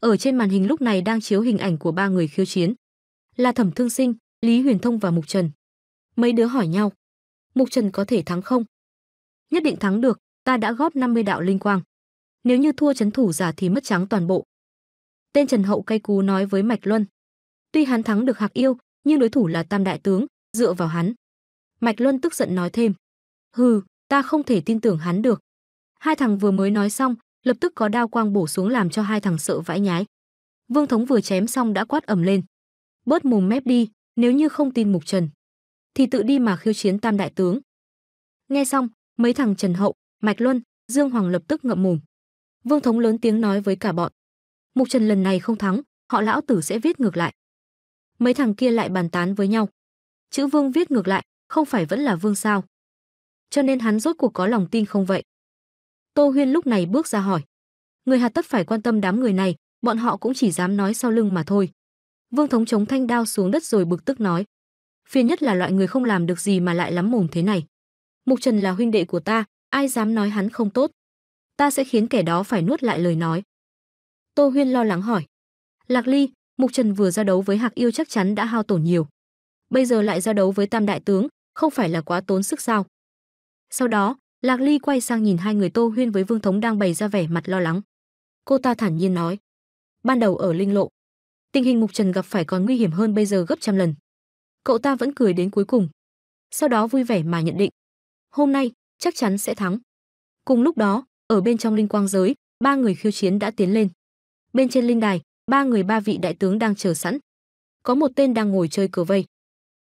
Ở trên màn hình lúc này đang chiếu hình ảnh của ba người khiêu chiến. Là Thẩm Thương Sinh, Lý Huyền Thông và Mục Trần. Mấy đứa hỏi nhau. Mục Trần có thể thắng không? Nhất định thắng được, ta đã góp 50 đạo linh quang nếu như thua chấn thủ giả thì mất trắng toàn bộ. Tên Trần Hậu cay cú nói với Mạch Luân. Tuy hắn thắng được Hạc Yêu, nhưng đối thủ là Tam đại tướng, dựa vào hắn. Mạch Luân tức giận nói thêm: "Hừ, ta không thể tin tưởng hắn được." Hai thằng vừa mới nói xong, lập tức có đao quang bổ xuống làm cho hai thằng sợ vãi nhái. Vương Thống vừa chém xong đã quát ầm lên: "Bớt mồm mép đi, nếu như không tin Mục Trần, thì tự đi mà khiêu chiến Tam đại tướng." Nghe xong, mấy thằng Trần Hậu, Mạch Luân, Dương Hoàng lập tức ngậm mồm. Vương thống lớn tiếng nói với cả bọn. Mục Trần lần này không thắng, họ lão tử sẽ viết ngược lại. Mấy thằng kia lại bàn tán với nhau. Chữ Vương viết ngược lại, không phải vẫn là Vương sao? Cho nên hắn rốt cuộc có lòng tin không vậy? Tô Huyên lúc này bước ra hỏi. Người hà tất phải quan tâm đám người này, bọn họ cũng chỉ dám nói sau lưng mà thôi. Vương thống chống thanh đao xuống đất rồi bực tức nói. Phiền nhất là loại người không làm được gì mà lại lắm mồm thế này. Mục Trần là huynh đệ của ta, ai dám nói hắn không tốt ta sẽ khiến kẻ đó phải nuốt lại lời nói. Tô Huyên lo lắng hỏi. Lạc Ly, Mục Trần vừa ra đấu với Hạc Yêu chắc chắn đã hao tổn nhiều. Bây giờ lại ra đấu với Tam Đại Tướng, không phải là quá tốn sức sao? Sau đó, Lạc Ly quay sang nhìn hai người Tô Huyên với Vương Thống đang bày ra vẻ mặt lo lắng. Cô ta thản nhiên nói. Ban đầu ở Linh Lộ, tình hình Mục Trần gặp phải còn nguy hiểm hơn bây giờ gấp trăm lần. Cậu ta vẫn cười đến cuối cùng. Sau đó vui vẻ mà nhận định. Hôm nay, chắc chắn sẽ thắng. Cùng lúc đó, ở bên trong linh quang giới ba người khiêu chiến đã tiến lên bên trên linh đài ba người ba vị đại tướng đang chờ sẵn có một tên đang ngồi chơi cờ vây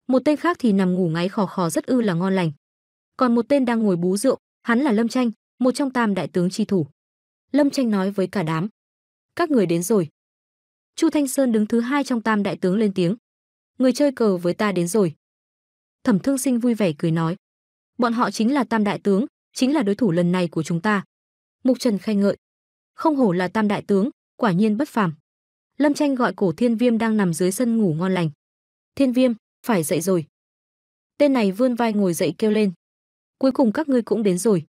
một tên khác thì nằm ngủ ngáy khò khò rất ư là ngon lành còn một tên đang ngồi bú rượu hắn là lâm tranh một trong tam đại tướng chi thủ lâm tranh nói với cả đám các người đến rồi chu thanh sơn đứng thứ hai trong tam đại tướng lên tiếng người chơi cờ với ta đến rồi thẩm thương sinh vui vẻ cười nói bọn họ chính là tam đại tướng chính là đối thủ lần này của chúng ta Mục Trần khen ngợi. Không hổ là tam đại tướng, quả nhiên bất phàm. Lâm Tranh gọi Cổ Thiên Viêm đang nằm dưới sân ngủ ngon lành. "Thiên Viêm, phải dậy rồi." Tên này vươn vai ngồi dậy kêu lên. "Cuối cùng các ngươi cũng đến rồi."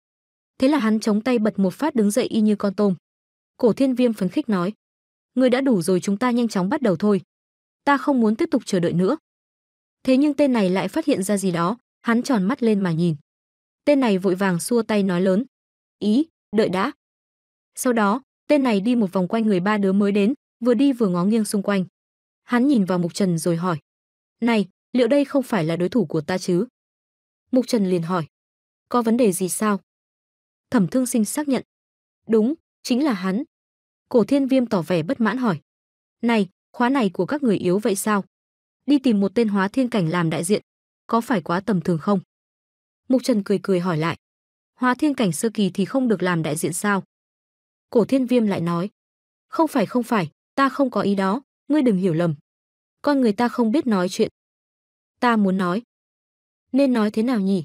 Thế là hắn chống tay bật một phát đứng dậy y như con tôm. Cổ Thiên Viêm phấn khích nói: "Ngươi đã đủ rồi, chúng ta nhanh chóng bắt đầu thôi. Ta không muốn tiếp tục chờ đợi nữa." Thế nhưng tên này lại phát hiện ra gì đó, hắn tròn mắt lên mà nhìn. Tên này vội vàng xua tay nói lớn: "Ý, đợi đã sau đó tên này đi một vòng quanh người ba đứa mới đến vừa đi vừa ngó nghiêng xung quanh hắn nhìn vào mục trần rồi hỏi này liệu đây không phải là đối thủ của ta chứ mục trần liền hỏi có vấn đề gì sao thẩm thương sinh xác nhận đúng chính là hắn cổ thiên viêm tỏ vẻ bất mãn hỏi này khóa này của các người yếu vậy sao đi tìm một tên hóa thiên cảnh làm đại diện có phải quá tầm thường không mục trần cười cười hỏi lại hóa thiên cảnh sơ kỳ thì không được làm đại diện sao cổ thiên viêm lại nói không phải không phải ta không có ý đó ngươi đừng hiểu lầm con người ta không biết nói chuyện ta muốn nói nên nói thế nào nhỉ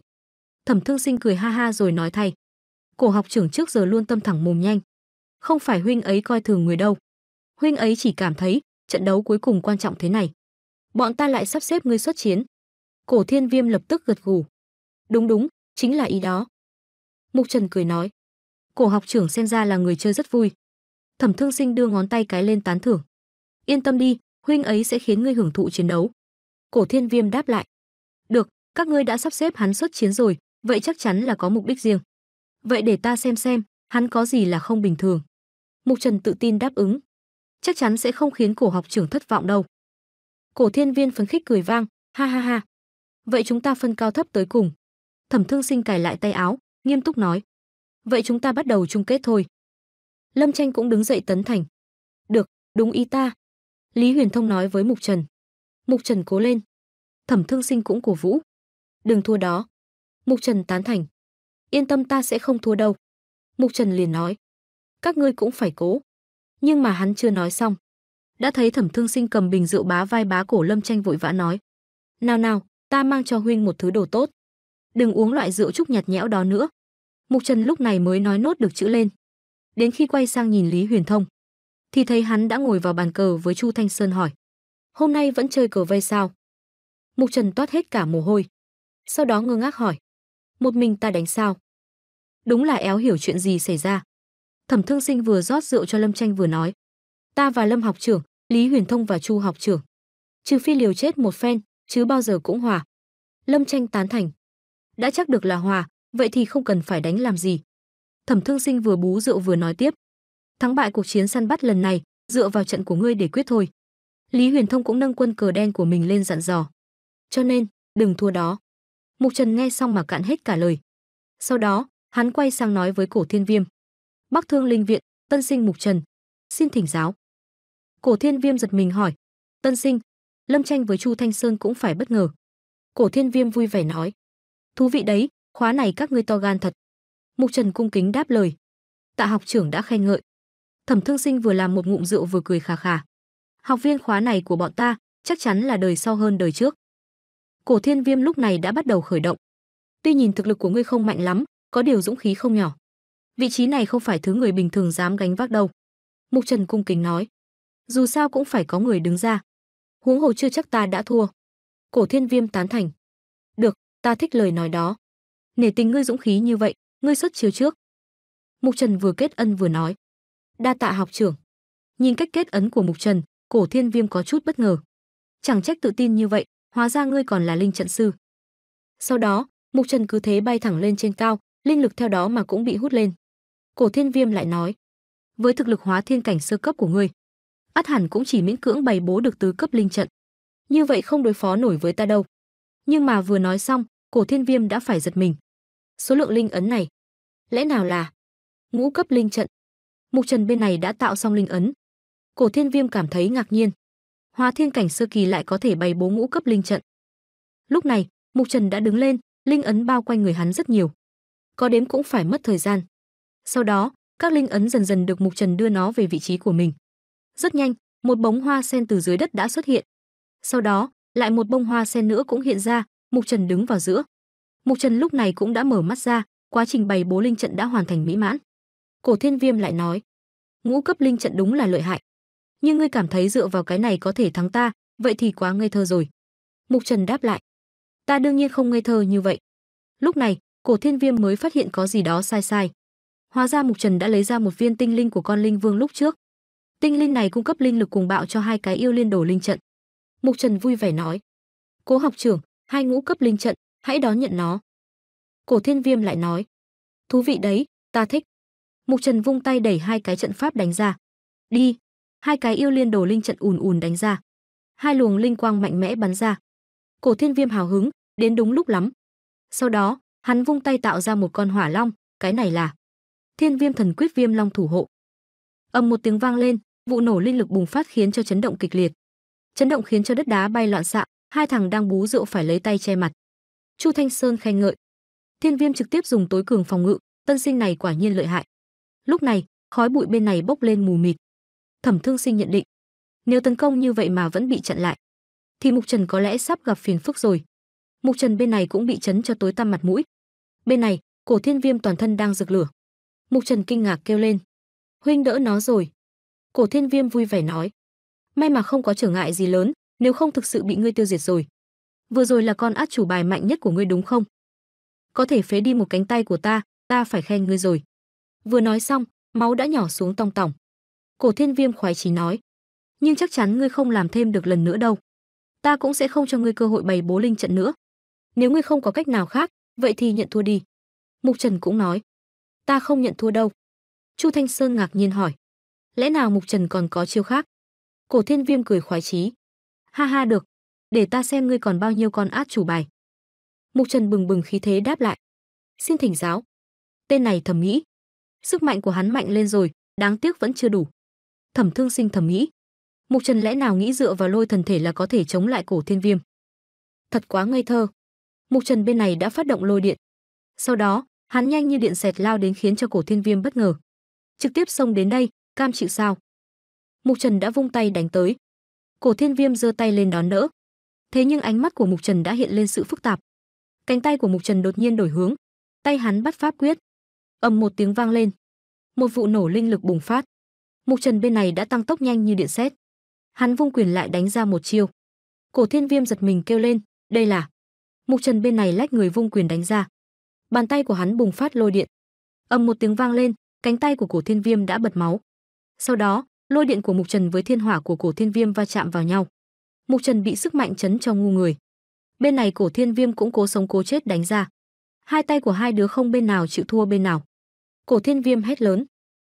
thẩm thương sinh cười ha ha rồi nói thay cổ học trưởng trước giờ luôn tâm thẳng mồm nhanh không phải huynh ấy coi thường người đâu huynh ấy chỉ cảm thấy trận đấu cuối cùng quan trọng thế này bọn ta lại sắp xếp ngươi xuất chiến cổ thiên viêm lập tức gật gù đúng đúng chính là ý đó Mục Trần cười nói, cổ học trưởng xem ra là người chơi rất vui. Thẩm Thương Sinh đưa ngón tay cái lên tán thưởng. Yên tâm đi, huynh ấy sẽ khiến ngươi hưởng thụ chiến đấu. Cổ Thiên Viêm đáp lại. Được, các ngươi đã sắp xếp hắn xuất chiến rồi, vậy chắc chắn là có mục đích riêng. Vậy để ta xem xem, hắn có gì là không bình thường. Mục Trần tự tin đáp ứng. Chắc chắn sẽ không khiến cổ học trưởng thất vọng đâu. Cổ Thiên Viên phấn khích cười vang, ha ha ha. Vậy chúng ta phân cao thấp tới cùng. Thẩm Thương Sinh cài lại tay áo, nghiêm túc nói vậy chúng ta bắt đầu chung kết thôi lâm tranh cũng đứng dậy tấn thành được đúng ý ta lý huyền thông nói với mục trần mục trần cố lên thẩm thương sinh cũng cổ vũ đừng thua đó mục trần tán thành yên tâm ta sẽ không thua đâu mục trần liền nói các ngươi cũng phải cố nhưng mà hắn chưa nói xong đã thấy thẩm thương sinh cầm bình rượu bá vai bá cổ lâm tranh vội vã nói nào nào ta mang cho huynh một thứ đồ tốt đừng uống loại rượu trúc nhạt nhẽo đó nữa. Mục Trần lúc này mới nói nốt được chữ lên. Đến khi quay sang nhìn Lý Huyền Thông, thì thấy hắn đã ngồi vào bàn cờ với Chu Thanh Sơn hỏi: "Hôm nay vẫn chơi cờ vây sao?" Mục Trần toát hết cả mồ hôi, sau đó ngơ ngác hỏi: "Một mình ta đánh sao?" Đúng là éo hiểu chuyện gì xảy ra. Thẩm Thương Sinh vừa rót rượu cho Lâm Tranh vừa nói: "Ta và Lâm học trưởng, Lý Huyền Thông và Chu học trưởng, trừ phi liều chết một phen, chứ bao giờ cũng hòa." Lâm Tranh tán thành, đã chắc được là hòa, vậy thì không cần phải đánh làm gì. Thẩm Thương Sinh vừa bú rượu vừa nói tiếp. Thắng bại cuộc chiến săn bắt lần này, dựa vào trận của ngươi để quyết thôi. Lý Huyền Thông cũng nâng quân cờ đen của mình lên dặn dò. Cho nên, đừng thua đó. Mục Trần nghe xong mà cạn hết cả lời. Sau đó, hắn quay sang nói với Cổ Thiên Viêm. Bắc Thương Linh Viện, Tân Sinh Mục Trần. Xin thỉnh giáo. Cổ Thiên Viêm giật mình hỏi. Tân Sinh, Lâm Tranh với Chu Thanh Sơn cũng phải bất ngờ. Cổ Thiên Viêm vui vẻ nói thú vị đấy khóa này các ngươi to gan thật mục trần cung kính đáp lời tạ học trưởng đã khen ngợi thẩm thương sinh vừa làm một ngụm rượu vừa cười khà khà học viên khóa này của bọn ta chắc chắn là đời sau hơn đời trước cổ thiên viêm lúc này đã bắt đầu khởi động tuy nhìn thực lực của ngươi không mạnh lắm có điều dũng khí không nhỏ vị trí này không phải thứ người bình thường dám gánh vác đâu mục trần cung kính nói dù sao cũng phải có người đứng ra huống hồ chưa chắc ta đã thua cổ thiên viêm tán thành được ta thích lời nói đó. Nể tình ngươi dũng khí như vậy, ngươi xuất chiếu trước. Mục Trần vừa kết ân vừa nói. Đa tạ học trưởng. Nhìn cách kết ấn của Mục Trần, cổ thiên viêm có chút bất ngờ. Chẳng trách tự tin như vậy, hóa ra ngươi còn là linh trận sư. Sau đó, Mục Trần cứ thế bay thẳng lên trên cao, linh lực theo đó mà cũng bị hút lên. Cổ Thiên Viêm lại nói: "Với thực lực hóa thiên cảnh sơ cấp của ngươi, ắt hẳn cũng chỉ miễn cưỡng bày bố được tứ cấp linh trận. Như vậy không đối phó nổi với ta đâu." Nhưng mà vừa nói xong, Cổ Thiên Viêm đã phải giật mình. Số lượng linh ấn này, lẽ nào là ngũ cấp linh trận? Mục Trần bên này đã tạo xong linh ấn. Cổ Thiên Viêm cảm thấy ngạc nhiên. Hóa Thiên cảnh sơ kỳ lại có thể bày bố ngũ cấp linh trận. Lúc này, Mục Trần đã đứng lên, linh ấn bao quanh người hắn rất nhiều. Có đếm cũng phải mất thời gian. Sau đó, các linh ấn dần dần được Mục Trần đưa nó về vị trí của mình. Rất nhanh, một bóng hoa sen từ dưới đất đã xuất hiện. Sau đó, lại một bông hoa sen nữa cũng hiện ra, Mục Trần đứng vào giữa. Mục Trần lúc này cũng đã mở mắt ra, quá trình bày bố linh trận đã hoàn thành mỹ mãn. Cổ Thiên Viêm lại nói: "Ngũ cấp linh trận đúng là lợi hại, nhưng ngươi cảm thấy dựa vào cái này có thể thắng ta, vậy thì quá ngây thơ rồi." Mục Trần đáp lại: "Ta đương nhiên không ngây thơ như vậy." Lúc này, Cổ Thiên Viêm mới phát hiện có gì đó sai sai. Hóa ra Mục Trần đã lấy ra một viên tinh linh của con linh vương lúc trước. Tinh linh này cung cấp linh lực cùng bạo cho hai cái yêu liên đồ linh trận. Mục Trần vui vẻ nói: "Cố học trưởng, hai ngũ cấp linh trận, hãy đón nhận nó. Cổ Thiên Viêm lại nói, thú vị đấy, ta thích. Mục Trần vung tay đẩy hai cái trận pháp đánh ra. Đi, hai cái yêu liên đồ linh trận ùn ùn đánh ra. Hai luồng linh quang mạnh mẽ bắn ra. Cổ Thiên Viêm hào hứng, đến đúng lúc lắm. Sau đó, hắn vung tay tạo ra một con hỏa long, cái này là Thiên Viêm Thần Quyết Viêm Long thủ hộ. Ầm một tiếng vang lên, vụ nổ linh lực bùng phát khiến cho chấn động kịch liệt. Chấn động khiến cho đất đá bay loạn xạ, hai thằng đang bú rượu phải lấy tay che mặt. Chu Thanh Sơn khen ngợi. Thiên Viêm trực tiếp dùng tối cường phòng ngự, tân sinh này quả nhiên lợi hại. Lúc này, khói bụi bên này bốc lên mù mịt. Thẩm Thương Sinh nhận định, nếu tấn công như vậy mà vẫn bị chặn lại, thì Mục Trần có lẽ sắp gặp phiền phức rồi. Mục Trần bên này cũng bị chấn cho tối tăm mặt mũi. Bên này, Cổ Thiên Viêm toàn thân đang rực lửa. Mục Trần kinh ngạc kêu lên, "Huynh đỡ nó rồi." Cổ Thiên Viêm vui vẻ nói, "May mà không có trở ngại gì lớn, nếu không thực sự bị ngươi tiêu diệt rồi. Vừa rồi là con át chủ bài mạnh nhất của ngươi đúng không? Có thể phế đi một cánh tay của ta, ta phải khen ngươi rồi. Vừa nói xong, máu đã nhỏ xuống tong tỏng. Cổ Thiên Viêm khoái chí nói, nhưng chắc chắn ngươi không làm thêm được lần nữa đâu. Ta cũng sẽ không cho ngươi cơ hội bày bố linh trận nữa. Nếu ngươi không có cách nào khác, vậy thì nhận thua đi. Mục Trần cũng nói, ta không nhận thua đâu. Chu Thanh Sơn ngạc nhiên hỏi, lẽ nào Mục Trần còn có chiêu khác? Cổ Thiên Viêm cười khoái chí, Ha ha được, để ta xem ngươi còn bao nhiêu con át chủ bài. Mục Trần bừng bừng khí thế đáp lại. Xin thỉnh giáo. Tên này thầm nghĩ. Sức mạnh của hắn mạnh lên rồi, đáng tiếc vẫn chưa đủ. Thẩm Thương Sinh thầm nghĩ. Mục Trần lẽ nào nghĩ dựa vào lôi thần thể là có thể chống lại cổ thiên viêm. Thật quá ngây thơ. Mục Trần bên này đã phát động lôi điện. Sau đó, hắn nhanh như điện xẹt lao đến khiến cho cổ thiên viêm bất ngờ. Trực tiếp xông đến đây, cam chịu sao? Mục Trần đã vung tay đánh tới, Cổ Thiên Viêm giơ tay lên đón đỡ. Thế nhưng ánh mắt của Mục Trần đã hiện lên sự phức tạp. Cánh tay của Mục Trần đột nhiên đổi hướng, tay hắn bắt pháp quyết. Ầm một tiếng vang lên, một vụ nổ linh lực bùng phát. Mục Trần bên này đã tăng tốc nhanh như điện xét, Hắn vung quyền lại đánh ra một chiêu. Cổ Thiên Viêm giật mình kêu lên, đây là. Mục Trần bên này lách người vung quyền đánh ra. Bàn tay của hắn bùng phát lôi điện. Ầm một tiếng vang lên, cánh tay của Cổ Thiên Viêm đã bật máu. Sau đó, lôi điện của mục trần với thiên hỏa của cổ thiên viêm va chạm vào nhau mục trần bị sức mạnh chấn cho ngu người bên này cổ thiên viêm cũng cố sống cố chết đánh ra hai tay của hai đứa không bên nào chịu thua bên nào cổ thiên viêm hét lớn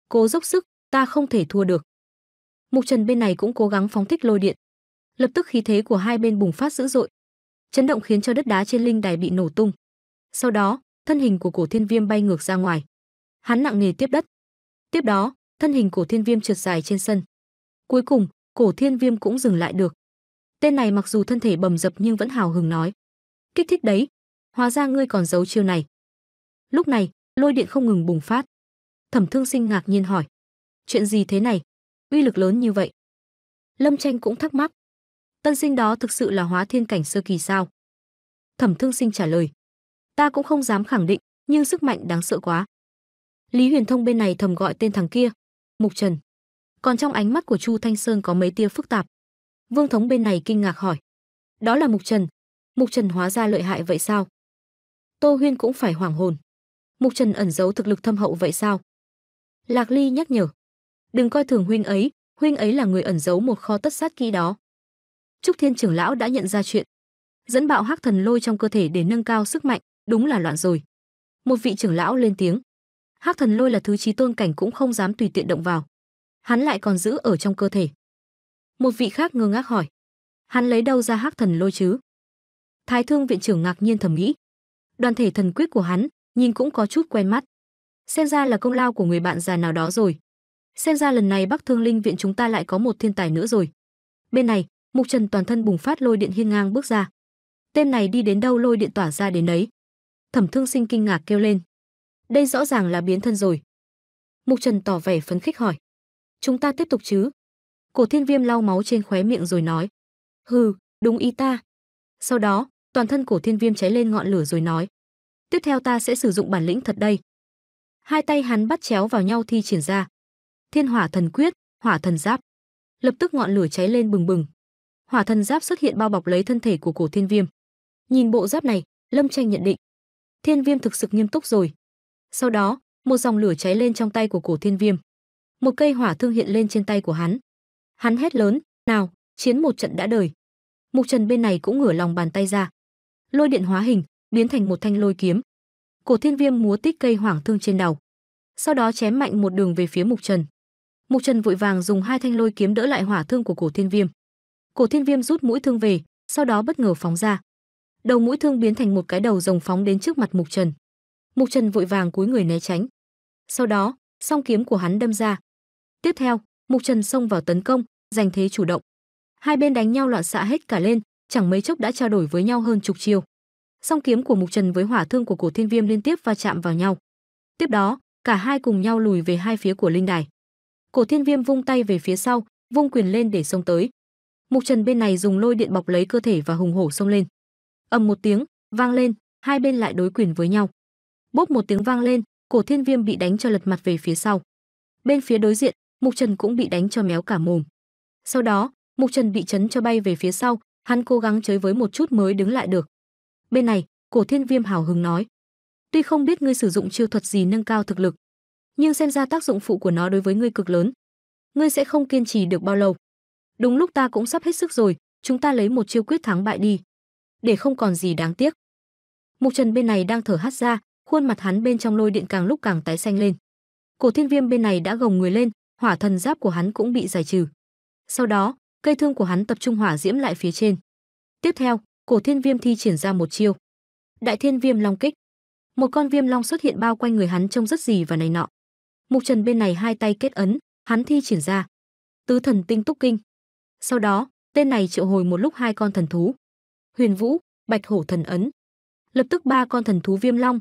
cố dốc sức ta không thể thua được mục trần bên này cũng cố gắng phóng thích lôi điện lập tức khí thế của hai bên bùng phát dữ dội chấn động khiến cho đất đá trên linh đài bị nổ tung sau đó thân hình của cổ thiên viêm bay ngược ra ngoài hắn nặng nề tiếp đất tiếp đó thân hình cổ thiên viêm trượt dài trên sân cuối cùng cổ thiên viêm cũng dừng lại được tên này mặc dù thân thể bầm dập nhưng vẫn hào hứng nói kích thích đấy hóa ra ngươi còn giấu chiêu này lúc này lôi điện không ngừng bùng phát thẩm thương sinh ngạc nhiên hỏi chuyện gì thế này uy lực lớn như vậy lâm tranh cũng thắc mắc tân sinh đó thực sự là hóa thiên cảnh sơ kỳ sao thẩm thương sinh trả lời ta cũng không dám khẳng định nhưng sức mạnh đáng sợ quá lý huyền thông bên này thầm gọi tên thằng kia Mục Trần. Còn trong ánh mắt của Chu Thanh Sơn có mấy tia phức tạp. Vương thống bên này kinh ngạc hỏi: "Đó là Mục Trần? Mục Trần hóa ra lợi hại vậy sao?" Tô Huyên cũng phải hoảng hồn. Mục Trần ẩn giấu thực lực thâm hậu vậy sao? Lạc Ly nhắc nhở: "Đừng coi thường huynh ấy, huynh ấy là người ẩn giấu một kho tất sát kỹ đó." Trúc Thiên trưởng lão đã nhận ra chuyện, dẫn bạo hắc thần lôi trong cơ thể để nâng cao sức mạnh, đúng là loạn rồi. Một vị trưởng lão lên tiếng, hắc thần lôi là thứ trí tôn cảnh cũng không dám tùy tiện động vào hắn lại còn giữ ở trong cơ thể một vị khác ngơ ngác hỏi hắn lấy đâu ra hắc thần lôi chứ thái thương viện trưởng ngạc nhiên thầm nghĩ đoàn thể thần quyết của hắn nhìn cũng có chút quen mắt xem ra là công lao của người bạn già nào đó rồi xem ra lần này bắc thương linh viện chúng ta lại có một thiên tài nữa rồi bên này mục trần toàn thân bùng phát lôi điện hiên ngang bước ra tên này đi đến đâu lôi điện tỏa ra đến đấy thẩm thương sinh kinh ngạc kêu lên đây rõ ràng là biến thân rồi. Mục Trần tỏ vẻ phấn khích hỏi. Chúng ta tiếp tục chứ? Cổ thiên viêm lau máu trên khóe miệng rồi nói. Hừ, đúng ý ta. Sau đó, toàn thân cổ thiên viêm cháy lên ngọn lửa rồi nói. Tiếp theo ta sẽ sử dụng bản lĩnh thật đây. Hai tay hắn bắt chéo vào nhau thi triển ra. Thiên hỏa thần quyết, hỏa thần giáp. Lập tức ngọn lửa cháy lên bừng bừng. Hỏa thần giáp xuất hiện bao bọc lấy thân thể của cổ thiên viêm. Nhìn bộ giáp này, Lâm Tranh nhận định. Thiên viêm thực sự nghiêm túc rồi, sau đó, một dòng lửa cháy lên trong tay của Cổ Thiên Viêm. Một cây hỏa thương hiện lên trên tay của hắn. Hắn hét lớn, "Nào, chiến một trận đã đời." Mục Trần bên này cũng ngửa lòng bàn tay ra. Lôi điện hóa hình, biến thành một thanh lôi kiếm. Cổ Thiên Viêm múa tích cây hoàng thương trên đầu, sau đó chém mạnh một đường về phía Mục Trần. Mục Trần vội vàng dùng hai thanh lôi kiếm đỡ lại hỏa thương của Cổ Thiên Viêm. Cổ Thiên Viêm rút mũi thương về, sau đó bất ngờ phóng ra. Đầu mũi thương biến thành một cái đầu rồng phóng đến trước mặt Mục Trần. Mục Trần vội vàng cúi người né tránh. Sau đó, song kiếm của hắn đâm ra. Tiếp theo, Mục Trần xông vào tấn công, giành thế chủ động. Hai bên đánh nhau loạn xạ hết cả lên, chẳng mấy chốc đã trao đổi với nhau hơn chục chiêu. Song kiếm của Mục Trần với hỏa thương của Cổ Thiên Viêm liên tiếp va chạm vào nhau. Tiếp đó, cả hai cùng nhau lùi về hai phía của linh đài. Cổ Thiên Viêm vung tay về phía sau, vung quyền lên để xông tới. Mục Trần bên này dùng lôi điện bọc lấy cơ thể và hùng hổ xông lên. Ầm một tiếng, vang lên, hai bên lại đối quyền với nhau bốp một tiếng vang lên, Cổ Thiên Viêm bị đánh cho lật mặt về phía sau. Bên phía đối diện, Mục Trần cũng bị đánh cho méo cả mồm. Sau đó, Mục Trần bị chấn cho bay về phía sau, hắn cố gắng chới với một chút mới đứng lại được. Bên này, Cổ Thiên Viêm hào hứng nói: "Tuy không biết ngươi sử dụng chiêu thuật gì nâng cao thực lực, nhưng xem ra tác dụng phụ của nó đối với ngươi cực lớn. Ngươi sẽ không kiên trì được bao lâu. Đúng lúc ta cũng sắp hết sức rồi, chúng ta lấy một chiêu quyết thắng bại đi, để không còn gì đáng tiếc." Mục Trần bên này đang thở hắt ra, khuôn mặt hắn bên trong lôi điện càng lúc càng tái xanh lên. Cổ Thiên Viêm bên này đã gồng người lên, hỏa thần giáp của hắn cũng bị giải trừ. Sau đó, cây thương của hắn tập trung hỏa diễm lại phía trên. Tiếp theo, Cổ Thiên Viêm thi triển ra một chiêu. Đại Thiên Viêm Long kích. Một con viêm long xuất hiện bao quanh người hắn trông rất gì và này nọ. Mục Trần bên này hai tay kết ấn, hắn thi triển ra. Tứ thần tinh túc kinh. Sau đó, tên này triệu hồi một lúc hai con thần thú. Huyền Vũ, Bạch Hổ thần ấn. Lập tức ba con thần thú viêm long,